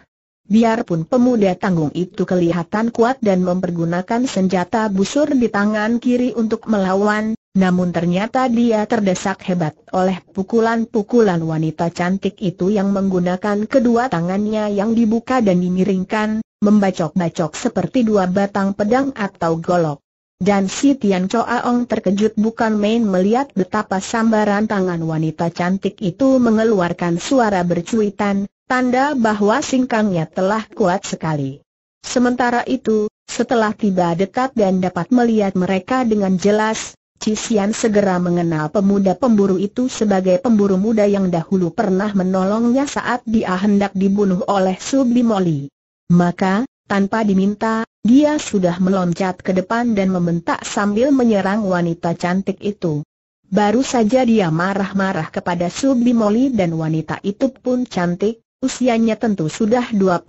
Speaker 1: Biarpun pemuda tanggung itu kelihatan kuat dan mempergunakan senjata busur di tangan kiri untuk melawan, namun ternyata dia terdesak hebat oleh pukulan-pukulan wanita cantik itu yang menggunakan kedua tangannya yang dibuka dan dimiringkan, membacok-bacok seperti dua batang pedang atau golok. Dan si Tian Ong terkejut bukan main melihat betapa sambaran tangan wanita cantik itu mengeluarkan suara bercuitan, tanda bahwa singkangnya telah kuat sekali. Sementara itu, setelah tiba dekat dan dapat melihat mereka dengan jelas, Cisian segera mengenal pemuda pemburu itu sebagai pemburu muda yang dahulu pernah menolongnya saat dia hendak dibunuh oleh Sublimoli. Maka, tanpa diminta, dia sudah meloncat ke depan dan membentak sambil menyerang wanita cantik itu. Baru saja dia marah-marah kepada Moli dan wanita itu pun cantik, usianya tentu sudah 25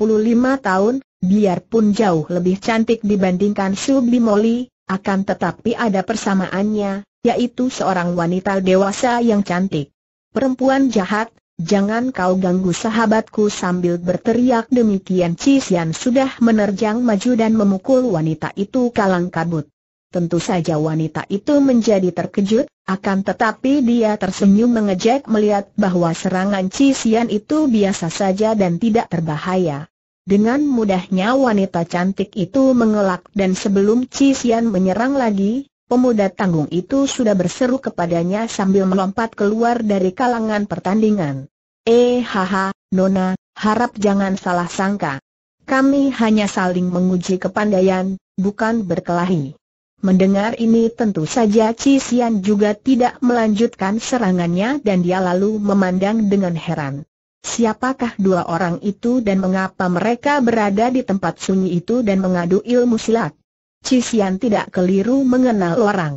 Speaker 1: tahun, biarpun jauh lebih cantik dibandingkan Moli, akan tetapi ada persamaannya, yaitu seorang wanita dewasa yang cantik. Perempuan jahat, Jangan kau ganggu sahabatku sambil berteriak demikian Cisian sudah menerjang maju dan memukul wanita itu kalang kabut. Tentu saja wanita itu menjadi terkejut, akan tetapi dia tersenyum mengejek melihat bahwa serangan Cisian itu biasa saja dan tidak terbahaya. Dengan mudahnya wanita cantik itu mengelak dan sebelum Cisian menyerang lagi, Pemuda tanggung itu sudah berseru kepadanya sambil melompat keluar dari kalangan pertandingan. Eh haha, Nona, harap jangan salah sangka. Kami hanya saling menguji kepandaian, bukan berkelahi. Mendengar ini tentu saja Cisian juga tidak melanjutkan serangannya dan dia lalu memandang dengan heran. Siapakah dua orang itu dan mengapa mereka berada di tempat sunyi itu dan mengadu ilmu silat? Cisian tidak keliru mengenal orang.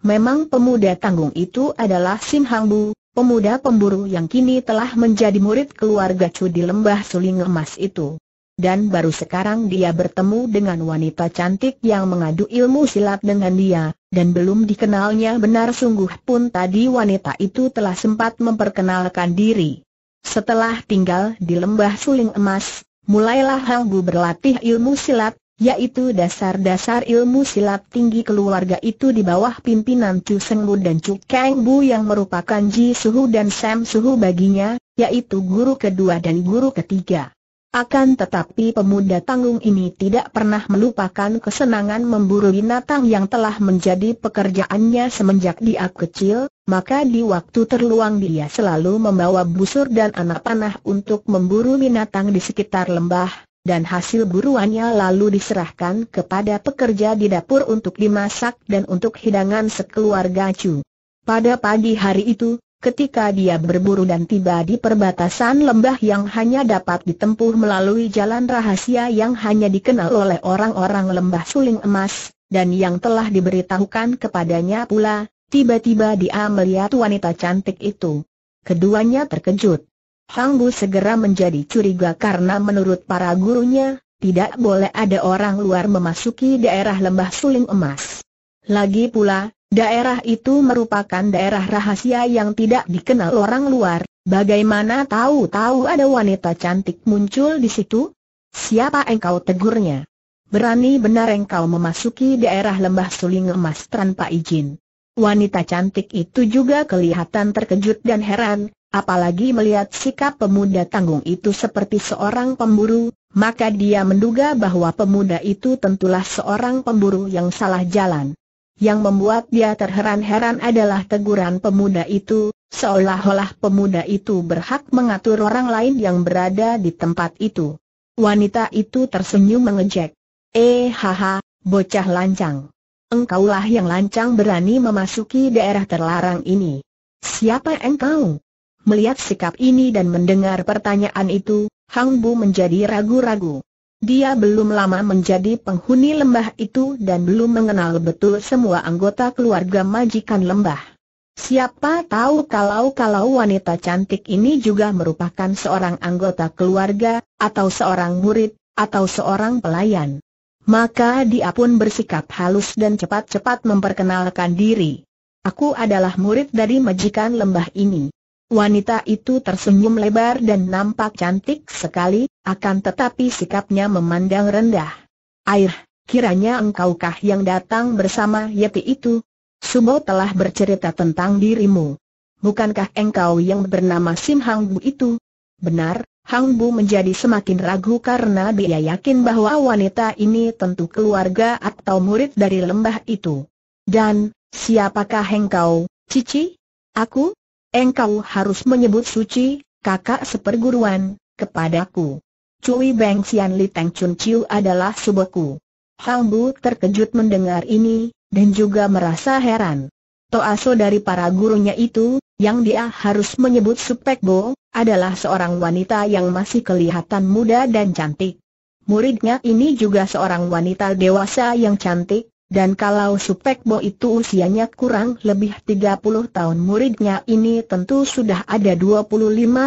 Speaker 1: Memang pemuda tanggung itu adalah Sim Hang Bu, pemuda pemburu yang kini telah menjadi murid keluarga Chu di lembah suling emas itu. Dan baru sekarang dia bertemu dengan wanita cantik yang mengadu ilmu silat dengan dia, dan belum dikenalnya benar sungguh pun tadi wanita itu telah sempat memperkenalkan diri. Setelah tinggal di lembah suling emas, mulailah Hang Bu berlatih ilmu silat, yaitu dasar-dasar ilmu silat tinggi keluarga itu di bawah pimpinan Chu Seng Bu dan Chu Kang Bu yang merupakan Ji Suhu dan Sam Suhu baginya, yaitu guru kedua dan guru ketiga. Akan tetapi pemuda tanggung ini tidak pernah melupakan kesenangan memburu binatang yang telah menjadi pekerjaannya semenjak dia kecil, maka di waktu terluang dia selalu membawa busur dan anak panah untuk memburu binatang di sekitar lembah, dan hasil buruannya lalu diserahkan kepada pekerja di dapur untuk dimasak dan untuk hidangan sekeluarga Chu. Pada pagi hari itu, ketika dia berburu dan tiba di perbatasan lembah yang hanya dapat ditempuh melalui jalan rahasia yang hanya dikenal oleh orang-orang lembah suling emas, dan yang telah diberitahukan kepadanya pula, tiba-tiba dia melihat wanita cantik itu. Keduanya terkejut. Hang Bu segera menjadi curiga karena menurut para gurunya, tidak boleh ada orang luar memasuki daerah lembah suling emas. Lagi pula, daerah itu merupakan daerah rahasia yang tidak dikenal orang luar, bagaimana tahu-tahu ada wanita cantik muncul di situ? Siapa engkau tegurnya? Berani benar engkau memasuki daerah lembah suling emas tanpa izin. Wanita cantik itu juga kelihatan terkejut dan heran, Apalagi melihat sikap pemuda tanggung itu seperti seorang pemburu, maka dia menduga bahwa pemuda itu tentulah seorang pemburu yang salah jalan. Yang membuat dia terheran-heran adalah teguran pemuda itu, seolah-olah pemuda itu berhak mengatur orang lain yang berada di tempat itu. Wanita itu tersenyum mengejek. Eh haha, bocah lancang. Engkaulah yang lancang berani memasuki daerah terlarang ini. Siapa engkau? Melihat sikap ini dan mendengar pertanyaan itu, Hang Bu menjadi ragu-ragu. Dia belum lama menjadi penghuni lembah itu dan belum mengenal betul semua anggota keluarga majikan lembah. Siapa tahu kalau-kalau wanita cantik ini juga merupakan seorang anggota keluarga, atau seorang murid, atau seorang pelayan. Maka dia pun bersikap halus dan cepat-cepat memperkenalkan diri. Aku adalah murid dari majikan lembah ini. Wanita itu tersenyum lebar dan nampak cantik sekali, akan tetapi sikapnya memandang rendah. Air, kiranya engkaukah yang datang bersama Yeti itu? Subo telah bercerita tentang dirimu. Bukankah engkau yang bernama Sim Hang Bu itu? Benar, Hang Bu menjadi semakin ragu karena dia yakin bahwa wanita ini tentu keluarga atau murid dari lembah itu. Dan, siapakah engkau, Cici? Aku? engkau harus menyebut suci, kakak seperguruan, kepadaku. Cui Beng Xian Li Teng Chun Chiu adalah subeku. Hang Bu terkejut mendengar ini, dan juga merasa heran. Toaso dari para gurunya itu, yang dia harus menyebut Supek Bo, adalah seorang wanita yang masih kelihatan muda dan cantik. Muridnya ini juga seorang wanita dewasa yang cantik, dan kalau Supekbo itu usianya kurang lebih 30 tahun muridnya ini tentu sudah ada 25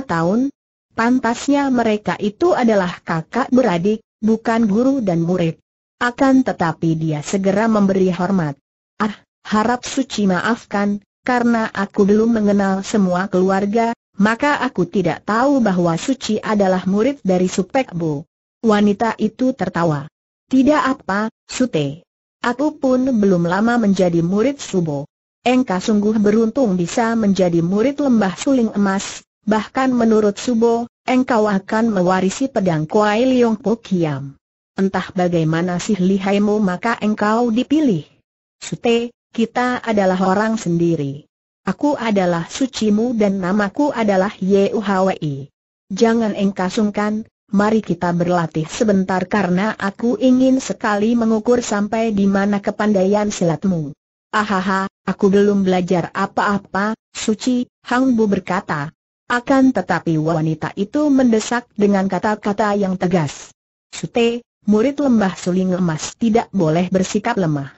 Speaker 1: tahun. Pantasnya mereka itu adalah kakak beradik, bukan guru dan murid. Akan tetapi dia segera memberi hormat. Ah, harap suci maafkan, karena aku belum mengenal semua keluarga, maka aku tidak tahu bahwa suci adalah murid dari Supekbo. Wanita itu tertawa. Tidak apa, Sute. Aku pun belum lama menjadi murid Subo. Engkau sungguh beruntung bisa menjadi murid lembah suling emas, bahkan menurut Subo, engkau akan mewarisi pedang Kuai Liong Po Kiam. Entah bagaimana sih lihaimu maka engkau dipilih. Sute, kita adalah orang sendiri. Aku adalah sucimu dan namaku adalah Yehuwai. Jangan engkau sungkan, mari kita berlatih sebentar karena aku ingin sekali mengukur sampai di mana kepandaian silatmu. Ahaha, aku belum belajar apa-apa, suci, Hang Bu berkata. Akan tetapi wanita itu mendesak dengan kata-kata yang tegas. Sute, murid lembah suling emas tidak boleh bersikap lemah.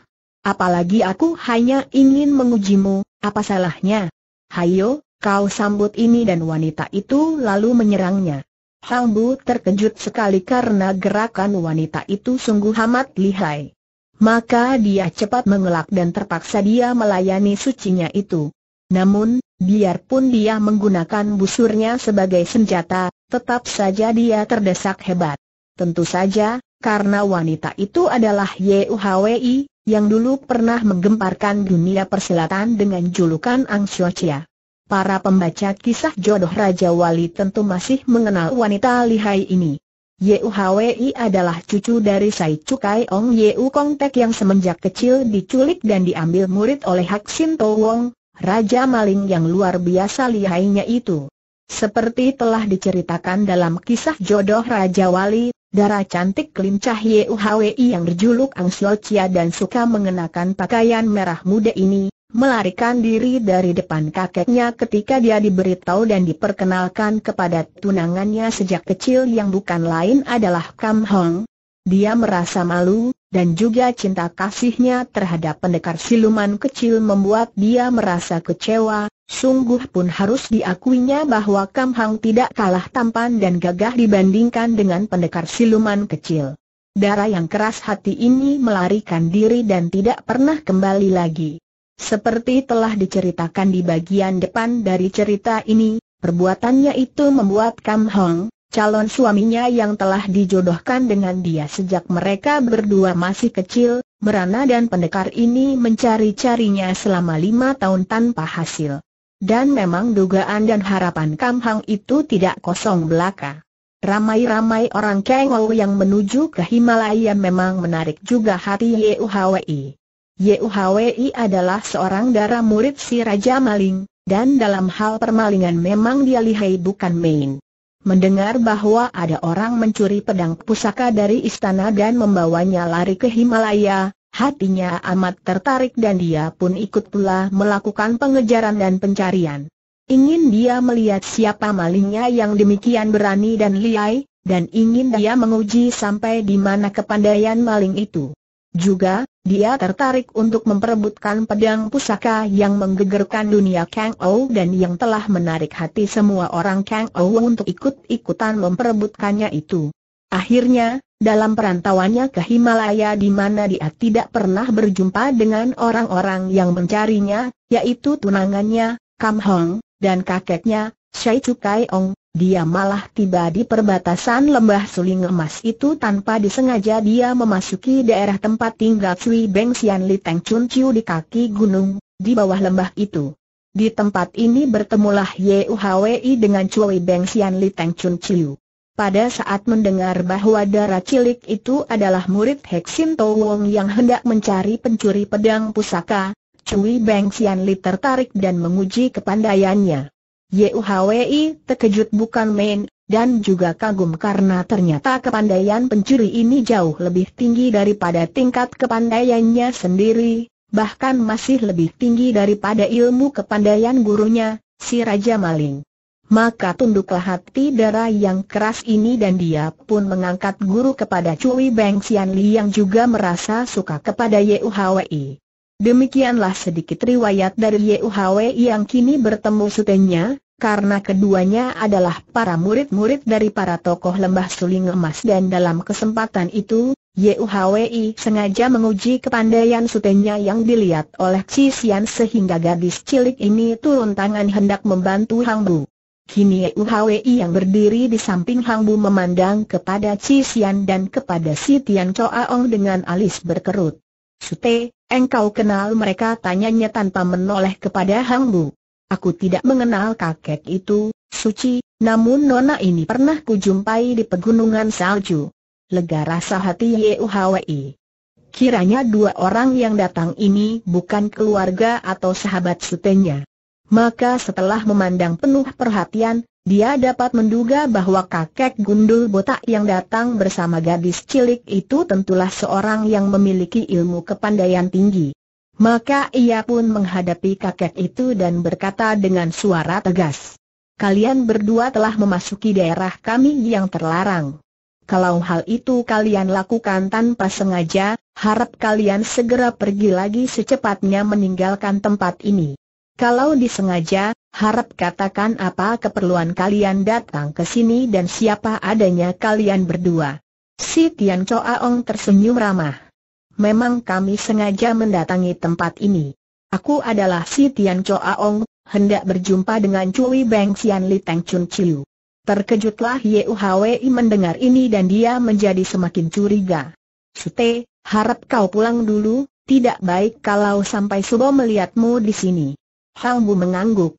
Speaker 1: Apalagi aku hanya ingin mengujimu, apa salahnya? Hayo, kau sambut ini dan wanita itu lalu menyerangnya. Hambu terkejut sekali karena gerakan wanita itu sungguh amat lihai. Maka dia cepat mengelak dan terpaksa dia melayani sucinya itu. Namun, biarpun dia menggunakan busurnya sebagai senjata, tetap saja dia terdesak hebat. Tentu saja, karena wanita itu adalah Yuhwei, yang dulu pernah menggemparkan dunia persilatan dengan julukan Ang Chia. Para pembaca kisah jodoh Raja Wali tentu masih mengenal wanita lihai ini. Hwi adalah cucu dari Sai Cukai Ong Yeu Kong Tek yang semenjak kecil diculik dan diambil murid oleh Hak Sin To Wong, Raja Maling yang luar biasa lihainya itu. Seperti telah diceritakan dalam kisah jodoh Raja Wali, darah cantik lincah Hwi yang berjuluk Ang dan suka mengenakan pakaian merah muda ini, melarikan diri dari depan kakeknya ketika dia diberitahu dan diperkenalkan kepada tunangannya sejak kecil yang bukan lain adalah Kam Hong. Dia merasa malu, dan juga cinta kasihnya terhadap pendekar siluman kecil membuat dia merasa kecewa, sungguh pun harus diakuinya bahwa Kam Hong tidak kalah tampan dan gagah dibandingkan dengan pendekar siluman kecil. Darah yang keras hati ini melarikan diri dan tidak pernah kembali lagi. Seperti telah diceritakan di bagian depan dari cerita ini, perbuatannya itu membuat Kam Hong, calon suaminya yang telah dijodohkan dengan dia sejak mereka berdua masih kecil, merana dan pendekar ini mencari-carinya selama lima tahun tanpa hasil. Dan memang dugaan dan harapan Kam Hong itu tidak kosong belaka. Ramai-ramai orang Kengol yang menuju ke Himalaya memang menarik juga hati Ye Yuhwei adalah seorang darah murid si Raja Maling, dan dalam hal permalingan memang dia lihai bukan main. Mendengar bahwa ada orang mencuri pedang pusaka dari istana dan membawanya lari ke Himalaya, hatinya amat tertarik dan dia pun ikut pula melakukan pengejaran dan pencarian. Ingin dia melihat siapa malingnya yang demikian berani dan liai, dan ingin dia menguji sampai di mana kepandaian maling itu. Juga, dia tertarik untuk memperebutkan pedang pusaka yang menggegerkan dunia Kang Ou dan yang telah menarik hati semua orang Kang Ou untuk ikut-ikutan memperebutkannya itu. Akhirnya, dalam perantauannya ke Himalaya di mana dia tidak pernah berjumpa dengan orang-orang yang mencarinya, yaitu tunangannya, Kam Hong, dan kakeknya, Shai Chukai Ong, dia malah tiba di perbatasan lembah suling emas itu tanpa disengaja dia memasuki daerah tempat tinggal Cui Beng Sian Li Teng Chun Chiu di kaki gunung, di bawah lembah itu. Di tempat ini bertemulah Ye Yuhwi dengan Cui Beng Sian Li Teng Chun Chiu. Pada saat mendengar bahwa darah cilik itu adalah murid Heksin To Wong yang hendak mencari pencuri pedang pusaka, Cui Beng Sian Li tertarik dan menguji kepandaiannya. Yuhwei terkejut bukan main, dan juga kagum karena ternyata kepandaian pencuri ini jauh lebih tinggi daripada tingkat kepandaiannya sendiri, bahkan masih lebih tinggi daripada ilmu kepandaian gurunya, si Raja Maling. Maka tunduklah hati darah yang keras ini dan dia pun mengangkat guru kepada Cui Beng Xian Li yang juga merasa suka kepada Yuhwei. Demikianlah sedikit riwayat dari YUHW yang kini bertemu sutenya, karena keduanya adalah para murid-murid dari para tokoh lembah suling emas dan dalam kesempatan itu, YUHWI sengaja menguji kepandaian sutenya yang dilihat oleh Cisian sehingga gadis cilik ini turun tangan hendak membantu Hang Bu. Kini YUHWI yang berdiri di samping Hang Bu memandang kepada Cisian dan kepada si Tian Choa Ong dengan alis berkerut. Sute, engkau kenal mereka tanyanya tanpa menoleh kepada Hang Bu. Aku tidak mengenal kakek itu, Suci, namun nona ini pernah kujumpai di pegunungan salju. Lega rasa hati Yeuhwi. Kiranya dua orang yang datang ini bukan keluarga atau sahabat sutenya. Maka setelah memandang penuh perhatian, dia dapat menduga bahwa kakek gundul botak yang datang bersama gadis cilik itu tentulah seorang yang memiliki ilmu kepandaian tinggi. Maka ia pun menghadapi kakek itu dan berkata dengan suara tegas. Kalian berdua telah memasuki daerah kami yang terlarang. Kalau hal itu kalian lakukan tanpa sengaja, harap kalian segera pergi lagi secepatnya meninggalkan tempat ini. Kalau disengaja, harap katakan apa keperluan kalian datang ke sini dan siapa adanya kalian berdua. Si Tian Ong tersenyum ramah. Memang kami sengaja mendatangi tempat ini. Aku adalah si Tian Ong, hendak berjumpa dengan Cui Beng Xian Li Teng Chun Chiu. Terkejutlah Ye Hwi mendengar ini dan dia menjadi semakin curiga. Sute, harap kau pulang dulu, tidak baik kalau sampai Subo melihatmu di sini. Hang Bu mengangguk.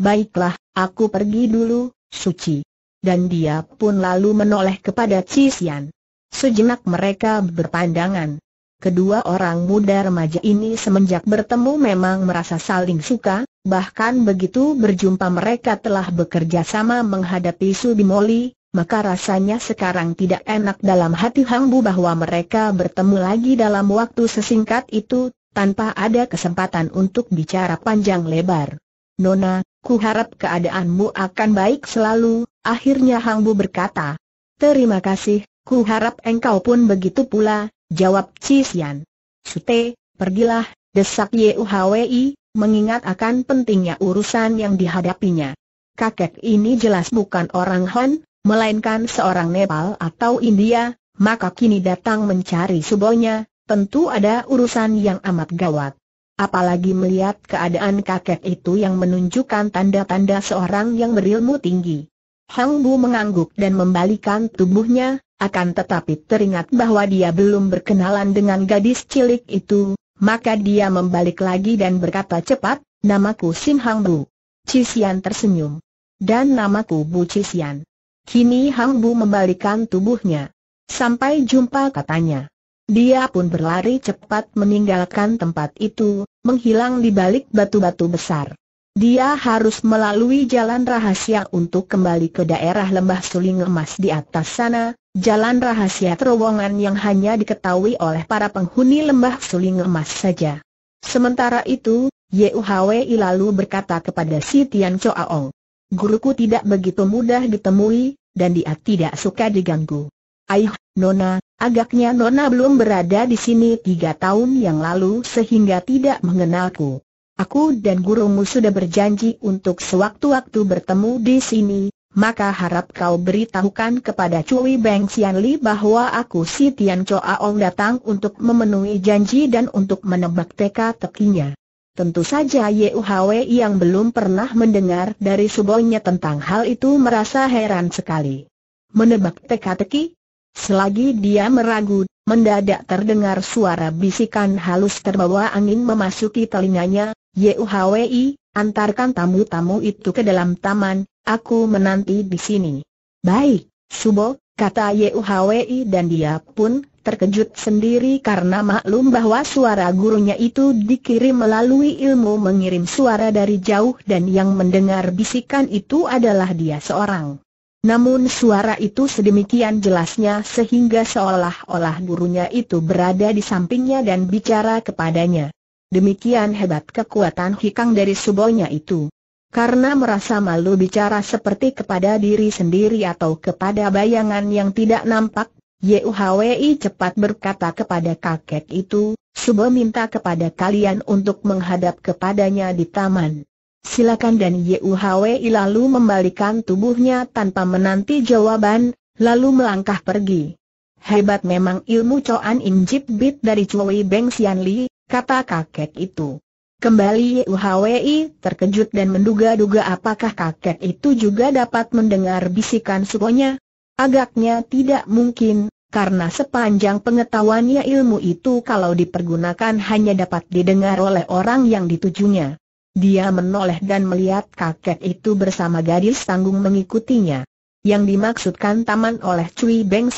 Speaker 1: Baiklah, aku pergi dulu, suci. Dan dia pun lalu menoleh kepada Cisian. Sejenak mereka berpandangan. Kedua orang muda remaja ini semenjak bertemu memang merasa saling suka, bahkan begitu berjumpa mereka telah bekerja sama menghadapi Subimoli, maka rasanya sekarang tidak enak dalam hati Hang bahwa mereka bertemu lagi dalam waktu sesingkat itu, tanpa ada kesempatan untuk bicara panjang lebar. Nona, Ku harap keadaanmu akan baik selalu, akhirnya Hang Bu berkata. Terima kasih, Ku harap engkau pun begitu pula, jawab Cisian. Sute, pergilah, desak Yuhwi, mengingat akan pentingnya urusan yang dihadapinya. Kakek ini jelas bukan orang Hon, melainkan seorang Nepal atau India, maka kini datang mencari subonya, tentu ada urusan yang amat gawat apalagi melihat keadaan kakek itu yang menunjukkan tanda-tanda seorang yang berilmu tinggi. Hang Bu mengangguk dan membalikan tubuhnya, akan tetapi teringat bahwa dia belum berkenalan dengan gadis cilik itu, maka dia membalik lagi dan berkata cepat, namaku Sim Hang Bu. Cisian tersenyum. Dan namaku Bu Cisian. Kini Hang Bu membalikan tubuhnya. Sampai jumpa katanya. Dia pun berlari cepat meninggalkan tempat itu, menghilang di balik batu-batu besar. Dia harus melalui jalan rahasia untuk kembali ke daerah lembah suling emas di atas sana, jalan rahasia terowongan yang hanya diketahui oleh para penghuni lembah suling emas saja. Sementara itu, Yuhwi lalu berkata kepada si Tian Choaong, Guruku tidak begitu mudah ditemui, dan dia tidak suka diganggu. Ayuh, Nona, Agaknya Nona belum berada di sini tiga tahun yang lalu sehingga tidak mengenalku. Aku dan gurumu sudah berjanji untuk sewaktu-waktu bertemu di sini, maka harap kau beritahukan kepada Cui Beng Xian Li bahwa aku si Tian Choa Ong datang untuk memenuhi janji dan untuk menebak teka-tekinya. Tentu saja YUHW yang belum pernah mendengar dari subonya tentang hal itu merasa heran sekali. Menebak teka-teki? Selagi dia meragu, mendadak terdengar suara bisikan halus terbawa angin memasuki telinganya, Yuhwi, antarkan tamu-tamu itu ke dalam taman, aku menanti di sini. Baik, Subo, kata Yuhwi dan dia pun terkejut sendiri karena maklum bahwa suara gurunya itu dikirim melalui ilmu mengirim suara dari jauh dan yang mendengar bisikan itu adalah dia seorang. Namun suara itu sedemikian jelasnya sehingga seolah-olah gurunya itu berada di sampingnya dan bicara kepadanya. Demikian hebat kekuatan hikang dari subonya itu. Karena merasa malu bicara seperti kepada diri sendiri atau kepada bayangan yang tidak nampak, Yuhwi cepat berkata kepada kakek itu, Subo minta kepada kalian untuk menghadap kepadanya di taman silakan dan Yuhwei lalu membalikan tubuhnya tanpa menanti jawaban, lalu melangkah pergi. Hebat memang ilmu Coan Injip Bit dari Cui Beng Xian Li, kata kakek itu. Kembali Yuhwei terkejut dan menduga-duga apakah kakek itu juga dapat mendengar bisikan sukonya. Agaknya tidak mungkin, karena sepanjang pengetahuannya ilmu itu kalau dipergunakan hanya dapat didengar oleh orang yang ditujunya. Dia menoleh dan melihat kakek itu bersama gadis tanggung mengikutinya. Yang dimaksudkan taman oleh Cui Beng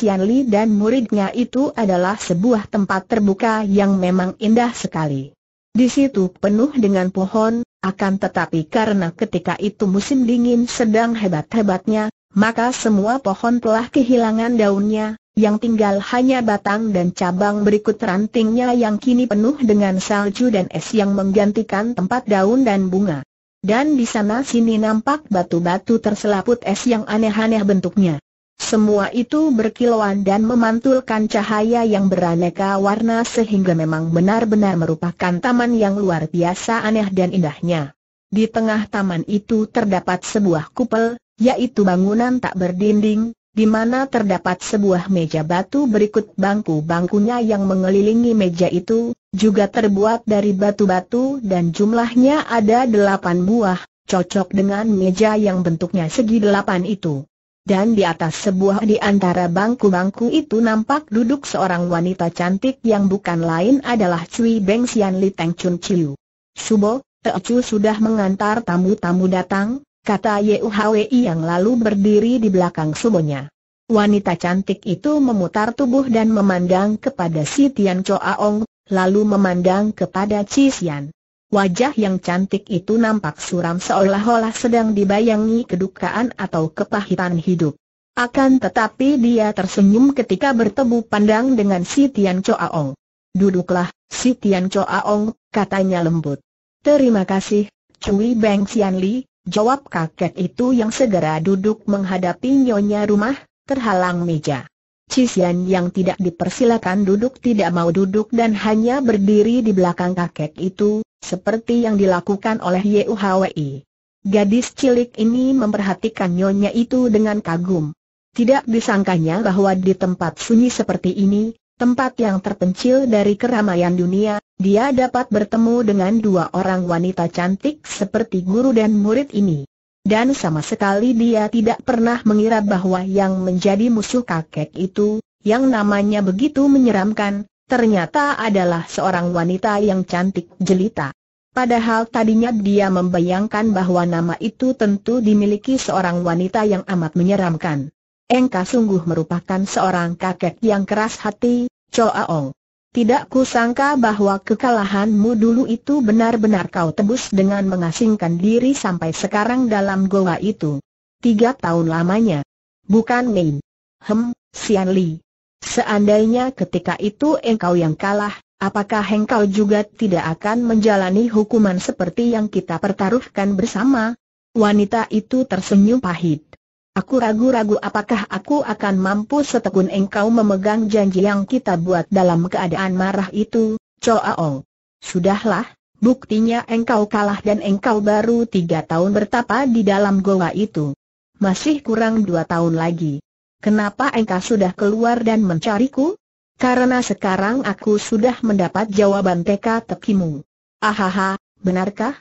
Speaker 1: dan muridnya itu adalah sebuah tempat terbuka yang memang indah sekali. Di situ penuh dengan pohon, akan tetapi karena ketika itu musim dingin sedang hebat-hebatnya, maka semua pohon telah kehilangan daunnya, yang tinggal hanya batang dan cabang berikut rantingnya yang kini penuh dengan salju dan es yang menggantikan tempat daun dan bunga. Dan di sana sini nampak batu-batu terselaput es yang aneh-aneh bentuknya. Semua itu berkilauan dan memantulkan cahaya yang beraneka warna sehingga memang benar-benar merupakan taman yang luar biasa aneh dan indahnya. Di tengah taman itu terdapat sebuah kupel, yaitu bangunan tak berdinding, di mana terdapat sebuah meja batu berikut bangku-bangkunya yang mengelilingi meja itu, juga terbuat dari batu-batu dan jumlahnya ada delapan buah, cocok dengan meja yang bentuknya segi delapan itu. Dan di atas sebuah di antara bangku-bangku itu nampak duduk seorang wanita cantik yang bukan lain adalah Cui Beng Xian Li Teng Chun Chiu. Subo, Chu sudah mengantar tamu-tamu datang, kata Yuhwei yang lalu berdiri di belakang sumonya. Wanita cantik itu memutar tubuh dan memandang kepada si Tian Choaong, lalu memandang kepada Ci Xian. Wajah yang cantik itu nampak suram seolah-olah sedang dibayangi kedukaan atau kepahitan hidup. Akan tetapi dia tersenyum ketika bertemu pandang dengan si Tian Choaong. Duduklah, si Tian Choaong, katanya lembut. Terima kasih, Cui Beng Xian Li, Jawab kakek itu yang segera duduk menghadapi nyonya rumah, terhalang meja. Cisian yang tidak dipersilakan duduk tidak mau duduk dan hanya berdiri di belakang kakek itu, seperti yang dilakukan oleh Yuhwi. Gadis cilik ini memperhatikan nyonya itu dengan kagum. Tidak disangkanya bahwa di tempat sunyi seperti ini, tempat yang terpencil dari keramaian dunia, dia dapat bertemu dengan dua orang wanita cantik seperti guru dan murid ini. Dan sama sekali dia tidak pernah mengira bahwa yang menjadi musuh kakek itu, yang namanya begitu menyeramkan, ternyata adalah seorang wanita yang cantik jelita. Padahal tadinya dia membayangkan bahwa nama itu tentu dimiliki seorang wanita yang amat menyeramkan. Engka sungguh merupakan seorang kakek yang keras hati, Choaong. Tidak kusangka bahwa kekalahanmu dulu itu benar-benar kau tebus dengan mengasingkan diri sampai sekarang dalam goa itu. Tiga tahun lamanya. Bukan main. Hem, Sian Li. Seandainya ketika itu engkau yang kalah, apakah engkau juga tidak akan menjalani hukuman seperti yang kita pertaruhkan bersama? Wanita itu tersenyum pahit. Aku ragu-ragu apakah aku akan mampu setekun engkau memegang janji yang kita buat dalam keadaan marah itu, Choao. Sudahlah, buktinya engkau kalah dan engkau baru tiga tahun bertapa di dalam goa itu. Masih kurang dua tahun lagi. Kenapa engkau sudah keluar dan mencariku? Karena sekarang aku sudah mendapat jawaban teka tekimu. Ahaha, benarkah?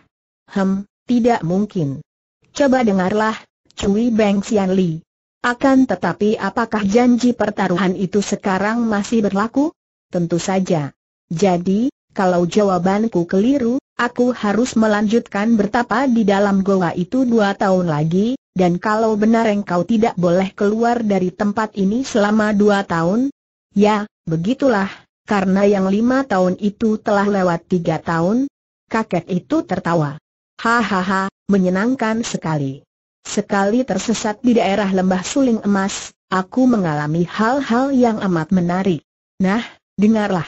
Speaker 1: Hem, tidak mungkin. Coba dengarlah, Cui Beng Xian Li. Akan tetapi apakah janji pertaruhan itu sekarang masih berlaku? Tentu saja. Jadi, kalau jawabanku keliru, aku harus melanjutkan bertapa di dalam goa itu dua tahun lagi, dan kalau benar engkau tidak boleh keluar dari tempat ini selama dua tahun? Ya, begitulah, karena yang lima tahun itu telah lewat tiga tahun. Kakek itu tertawa. Hahaha, menyenangkan sekali. Sekali tersesat di daerah lembah suling emas, aku mengalami hal-hal yang amat menarik. Nah, dengarlah.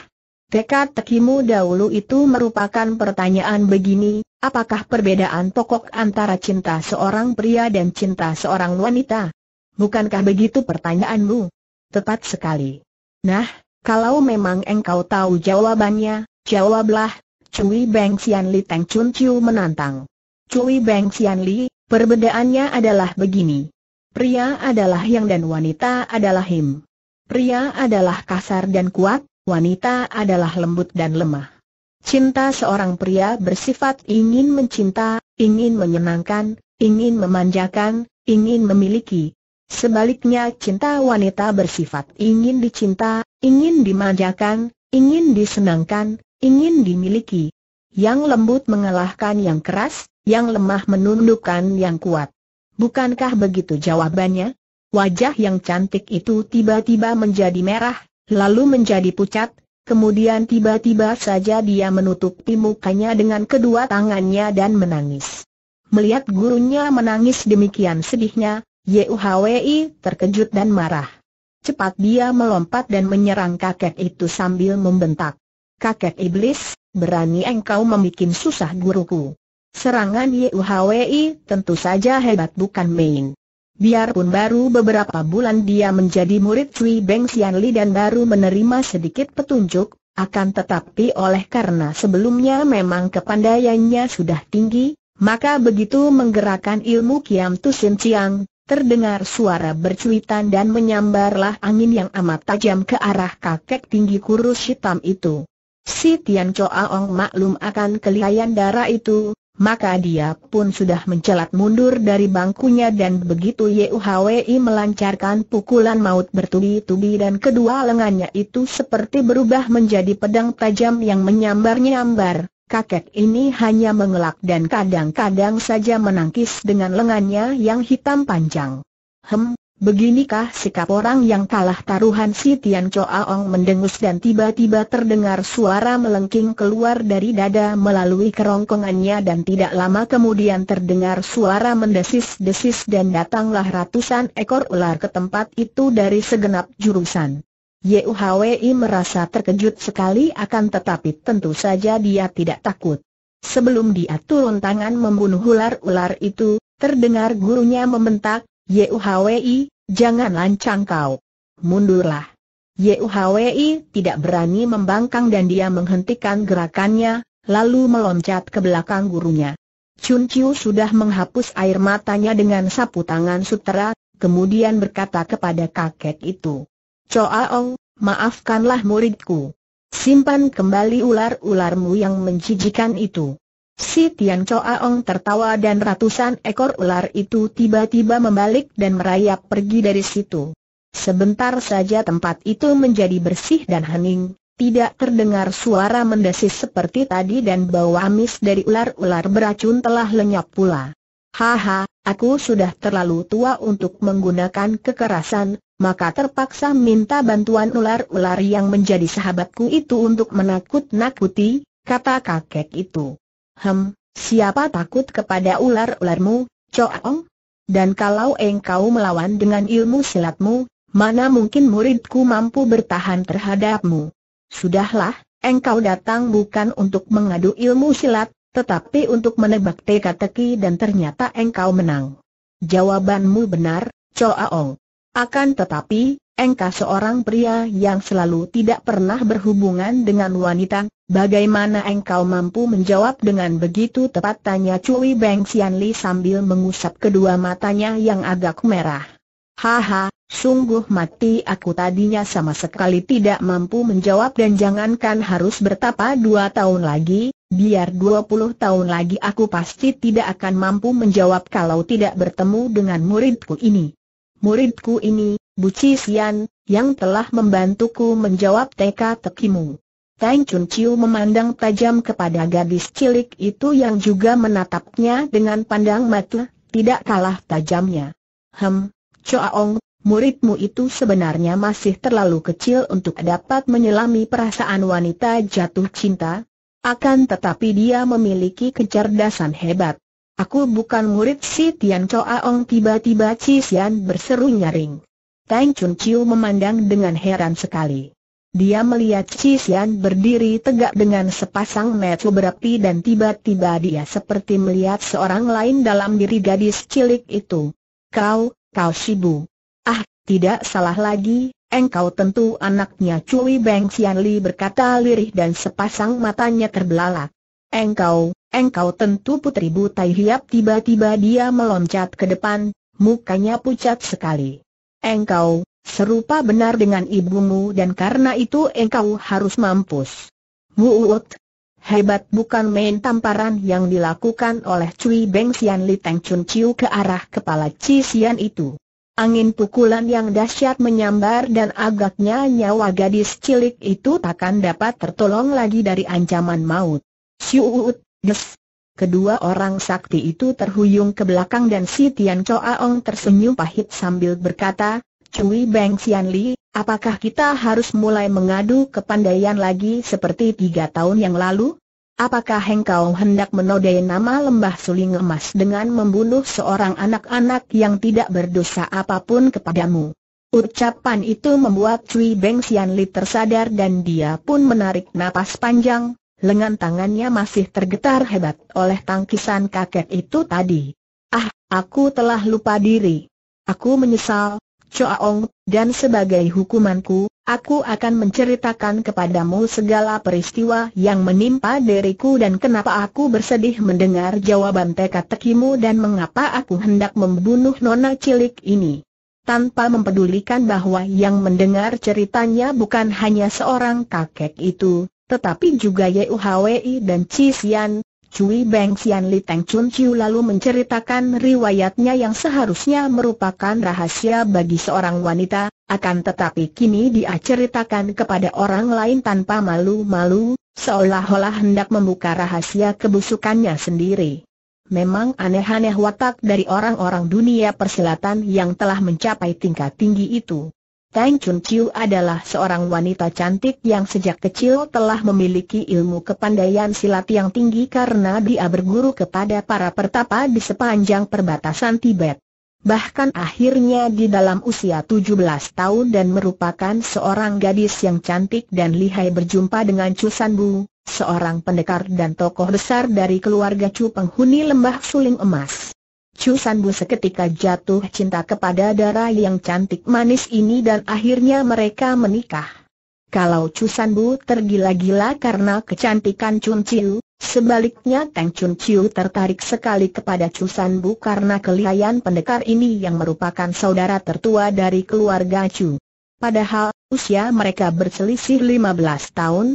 Speaker 1: Tekad tekimu dahulu itu merupakan pertanyaan begini, apakah perbedaan pokok antara cinta seorang pria dan cinta seorang wanita? Bukankah begitu pertanyaanmu? Tepat sekali. Nah, kalau memang engkau tahu jawabannya, jawablah, Cui Beng Xian Li Teng Chun Chiu menantang. Cui Beng Xian Li, Perbedaannya adalah begini. Pria adalah yang dan wanita adalah him. Pria adalah kasar dan kuat, wanita adalah lembut dan lemah. Cinta seorang pria bersifat ingin mencinta, ingin menyenangkan, ingin memanjakan, ingin memiliki. Sebaliknya cinta wanita bersifat ingin dicinta, ingin dimanjakan, ingin disenangkan, ingin dimiliki. Yang lembut mengalahkan yang keras, yang lemah menundukkan yang kuat. Bukankah begitu jawabannya? Wajah yang cantik itu tiba-tiba menjadi merah, lalu menjadi pucat, kemudian tiba-tiba saja dia menutupi mukanya dengan kedua tangannya dan menangis. Melihat gurunya menangis demikian sedihnya, Yuhwei terkejut dan marah. Cepat dia melompat dan menyerang kakek itu sambil membentak. Kakek iblis, berani engkau membuat susah guruku. Serangan Yuhwei tentu saja hebat bukan main. Biarpun baru beberapa bulan dia menjadi murid Cui Beng Sian Li dan baru menerima sedikit petunjuk, akan tetapi oleh karena sebelumnya memang kepandaiannya sudah tinggi, maka begitu menggerakkan ilmu Kiam Tu Sin Chiang, terdengar suara bercuitan dan menyambarlah angin yang amat tajam ke arah kakek tinggi kurus hitam itu. Si Tian Choa Ong maklum akan kelihayan darah itu, maka dia pun sudah mencelat mundur dari bangkunya dan begitu Yuhwei melancarkan pukulan maut bertubi-tubi dan kedua lengannya itu seperti berubah menjadi pedang tajam yang menyambar-nyambar. Kakek ini hanya mengelak dan kadang-kadang saja menangkis dengan lengannya yang hitam panjang. Hem, Beginikah sikap orang yang kalah taruhan si Tian Cho Aong mendengus dan tiba-tiba terdengar suara melengking keluar dari dada melalui kerongkongannya dan tidak lama kemudian terdengar suara mendesis-desis dan datanglah ratusan ekor ular ke tempat itu dari segenap jurusan. Yuhwi merasa terkejut sekali akan tetapi tentu saja dia tidak takut. Sebelum dia turun tangan membunuh ular-ular itu, terdengar gurunya membentak, Yuhwei, jangan lancang kau. Mundurlah. Yuhwei tidak berani membangkang dan dia menghentikan gerakannya, lalu meloncat ke belakang gurunya. Chun Chiu sudah menghapus air matanya dengan sapu tangan sutera, kemudian berkata kepada kakek itu. Ong, maafkanlah muridku. Simpan kembali ular-ularmu yang menjijikan itu. Si Tian Cho Aong tertawa dan ratusan ekor ular itu tiba-tiba membalik dan merayap pergi dari situ. Sebentar saja tempat itu menjadi bersih dan hening, tidak terdengar suara mendesis seperti tadi dan bau amis dari ular-ular beracun telah lenyap pula. Haha, aku sudah terlalu tua untuk menggunakan kekerasan, maka terpaksa minta bantuan ular-ular yang menjadi sahabatku itu untuk menakut-nakuti, kata kakek itu. Hem, siapa takut kepada ular-ularmu, Coong? Dan kalau engkau melawan dengan ilmu silatmu, mana mungkin muridku mampu bertahan terhadapmu? Sudahlah, engkau datang bukan untuk mengadu ilmu silat, tetapi untuk menebak teka-teki dan ternyata engkau menang. Jawabanmu benar, Coaong. Akan tetapi, Engkau seorang pria yang selalu tidak pernah berhubungan dengan wanita, bagaimana engkau mampu menjawab dengan begitu tepat tanya Cui Beng Xianli sambil mengusap kedua matanya yang agak merah. Haha, sungguh mati aku tadinya sama sekali tidak mampu menjawab dan jangankan harus bertapa dua tahun lagi, Biar dua puluh tahun lagi aku pasti tidak akan mampu menjawab kalau tidak bertemu dengan muridku ini. Muridku ini, Buci Sian, yang telah membantuku menjawab teka-tekimu. Tang Chun Chiu memandang tajam kepada gadis cilik itu yang juga menatapnya dengan pandang mata, tidak kalah tajamnya. Hem, Choaong, muridmu itu sebenarnya masih terlalu kecil untuk dapat menyelami perasaan wanita jatuh cinta. Akan tetapi dia memiliki kecerdasan hebat. Aku bukan murid si Tian Choaong tiba-tiba Cisian berseru nyaring. Tang Chun Chiu memandang dengan heran sekali. Dia melihat Chi Xian berdiri tegak dengan sepasang mata berapi dan tiba-tiba dia seperti melihat seorang lain dalam diri gadis cilik itu. Kau, kau Shibu. Ah, tidak salah lagi, engkau tentu anaknya Cui Beng Xian Li berkata lirih dan sepasang matanya terbelalak. Engkau, engkau tentu putri Butai Hiap tiba-tiba dia meloncat ke depan, mukanya pucat sekali. Engkau, serupa benar dengan ibumu dan karena itu engkau harus mampus. Wuut, hebat bukan main tamparan yang dilakukan oleh Cui Beng Sian Li Teng Chun Chiu ke arah kepala Ci Sian itu. Angin pukulan yang dahsyat menyambar dan agaknya nyawa gadis cilik itu takkan dapat tertolong lagi dari ancaman maut. Siuut, des, Kedua orang sakti itu terhuyung ke belakang dan si Tian Choaong tersenyum pahit sambil berkata, Cui Beng Xian Li, apakah kita harus mulai mengadu kepandaian lagi seperti tiga tahun yang lalu? Apakah engkau hendak menodai nama lembah suling emas dengan membunuh seorang anak-anak yang tidak berdosa apapun kepadamu? Ucapan itu membuat Cui Beng Xian Li tersadar dan dia pun menarik napas panjang, lengan tangannya masih tergetar hebat oleh tangkisan kakek itu tadi. Ah, aku telah lupa diri. Aku menyesal, Choaong, dan sebagai hukumanku, aku akan menceritakan kepadamu segala peristiwa yang menimpa diriku dan kenapa aku bersedih mendengar jawaban teka-tekimu dan mengapa aku hendak membunuh nona cilik ini tanpa mempedulikan bahwa yang mendengar ceritanya bukan hanya seorang kakek itu, tetapi juga Hwei dan Xian, Cui Beng Xian Li Teng Chun Chiu lalu menceritakan riwayatnya yang seharusnya merupakan rahasia bagi seorang wanita, akan tetapi kini dia ceritakan kepada orang lain tanpa malu-malu, seolah-olah hendak membuka rahasia kebusukannya sendiri. Memang aneh-aneh watak dari orang-orang dunia persilatan yang telah mencapai tingkat tinggi itu. Tang Chun Chiu adalah seorang wanita cantik yang sejak kecil telah memiliki ilmu kepandaian silat yang tinggi karena dia berguru kepada para pertapa di sepanjang perbatasan Tibet. Bahkan akhirnya di dalam usia 17 tahun dan merupakan seorang gadis yang cantik dan lihai berjumpa dengan Chu San Bu, seorang pendekar dan tokoh besar dari keluarga Chu penghuni lembah suling emas. Chu seketika jatuh cinta kepada darah yang cantik manis ini dan akhirnya mereka menikah. Kalau Chu tergila-gila karena kecantikan Chun Chiu, sebaliknya Tang Chun Chiu tertarik sekali kepada Chu karena kelihayan pendekar ini yang merupakan saudara tertua dari keluarga Chu. Padahal, usia mereka berselisih 15 tahun.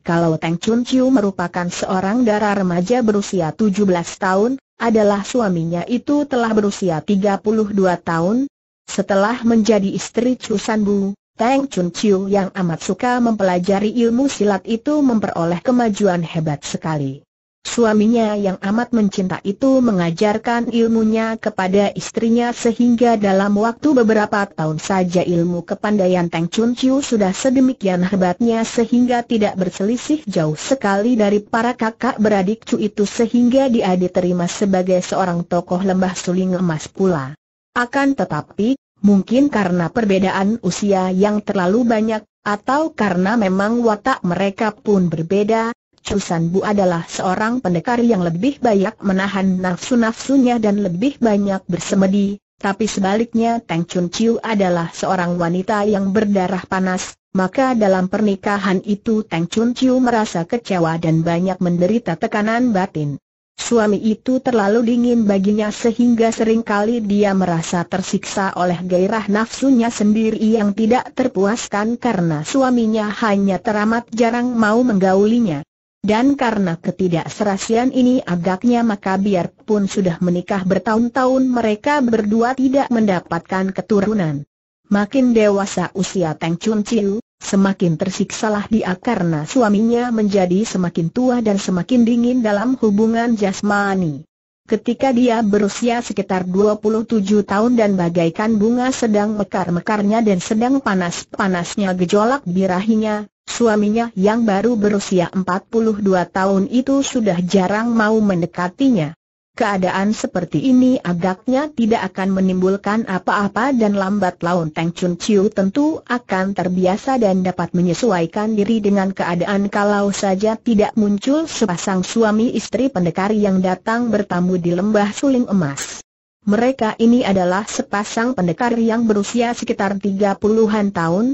Speaker 1: Kalau Tang Chun Chiu merupakan seorang darah remaja berusia 17 tahun, adalah suaminya itu telah berusia 32 tahun. Setelah menjadi istri Chu San Bu, Tang Chun Chiu yang amat suka mempelajari ilmu silat itu memperoleh kemajuan hebat sekali. Suaminya yang amat mencinta itu mengajarkan ilmunya kepada istrinya sehingga dalam waktu beberapa tahun saja ilmu kepandaian Teng Chun Chiu sudah sedemikian hebatnya sehingga tidak berselisih jauh sekali dari para kakak beradik Chu itu sehingga dia diterima sebagai seorang tokoh lembah suling emas pula. Akan tetapi, mungkin karena perbedaan usia yang terlalu banyak, atau karena memang watak mereka pun berbeda, Chusan Bu adalah seorang pendekar yang lebih banyak menahan nafsu-nafsunya dan lebih banyak bersemedi, tapi sebaliknya Tang Chun Chiu adalah seorang wanita yang berdarah panas, maka dalam pernikahan itu Tang Chun Chiu merasa kecewa dan banyak menderita tekanan batin. Suami itu terlalu dingin baginya sehingga seringkali dia merasa tersiksa oleh gairah nafsunya sendiri yang tidak terpuaskan karena suaminya hanya teramat jarang mau menggaulinya. Dan karena ketidakserasian ini agaknya maka biarpun sudah menikah bertahun-tahun mereka berdua tidak mendapatkan keturunan. Makin dewasa usia Teng Chun Chiu, semakin tersiksalah dia karena suaminya menjadi semakin tua dan semakin dingin dalam hubungan jasmani. Ketika dia berusia sekitar 27 tahun dan bagaikan bunga sedang mekar-mekarnya dan sedang panas-panasnya gejolak birahinya, Suaminya yang baru berusia 42 tahun itu sudah jarang mau mendekatinya. Keadaan seperti ini agaknya tidak akan menimbulkan apa-apa dan lambat laun Teng Chun Chiu tentu akan terbiasa dan dapat menyesuaikan diri dengan keadaan kalau saja tidak muncul sepasang suami istri pendekar yang datang bertamu di lembah suling emas. Mereka ini adalah sepasang pendekar yang berusia sekitar 30-an tahun,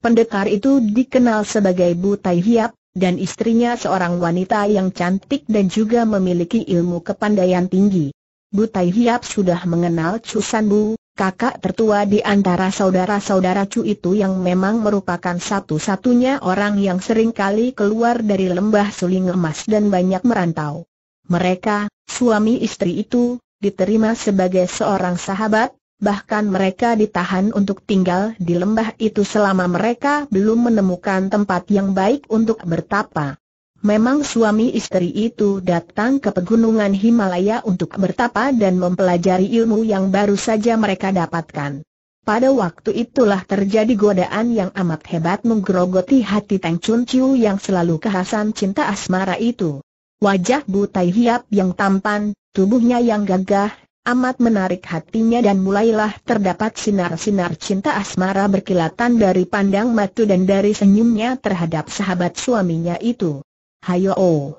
Speaker 1: Pendekar itu dikenal sebagai Butai Hiap, dan istrinya seorang wanita yang cantik dan juga memiliki ilmu kepandaian tinggi. Butai Hiap sudah mengenal Chu Bu, kakak tertua di antara saudara-saudara Chu itu yang memang merupakan satu-satunya orang yang sering kali keluar dari lembah suling emas dan banyak merantau. Mereka, suami istri itu, diterima sebagai seorang sahabat, bahkan mereka ditahan untuk tinggal di lembah itu selama mereka belum menemukan tempat yang baik untuk bertapa. Memang suami istri itu datang ke pegunungan Himalaya untuk bertapa dan mempelajari ilmu yang baru saja mereka dapatkan. Pada waktu itulah terjadi godaan yang amat hebat menggerogoti hati Teng Chun Chiu yang selalu kehasan cinta asmara itu. Wajah Bu Tai Hiap yang tampan, tubuhnya yang gagah, amat menarik hatinya dan mulailah terdapat sinar-sinar cinta asmara berkilatan dari pandang matu dan dari senyumnya terhadap sahabat suaminya itu. Hayo oh.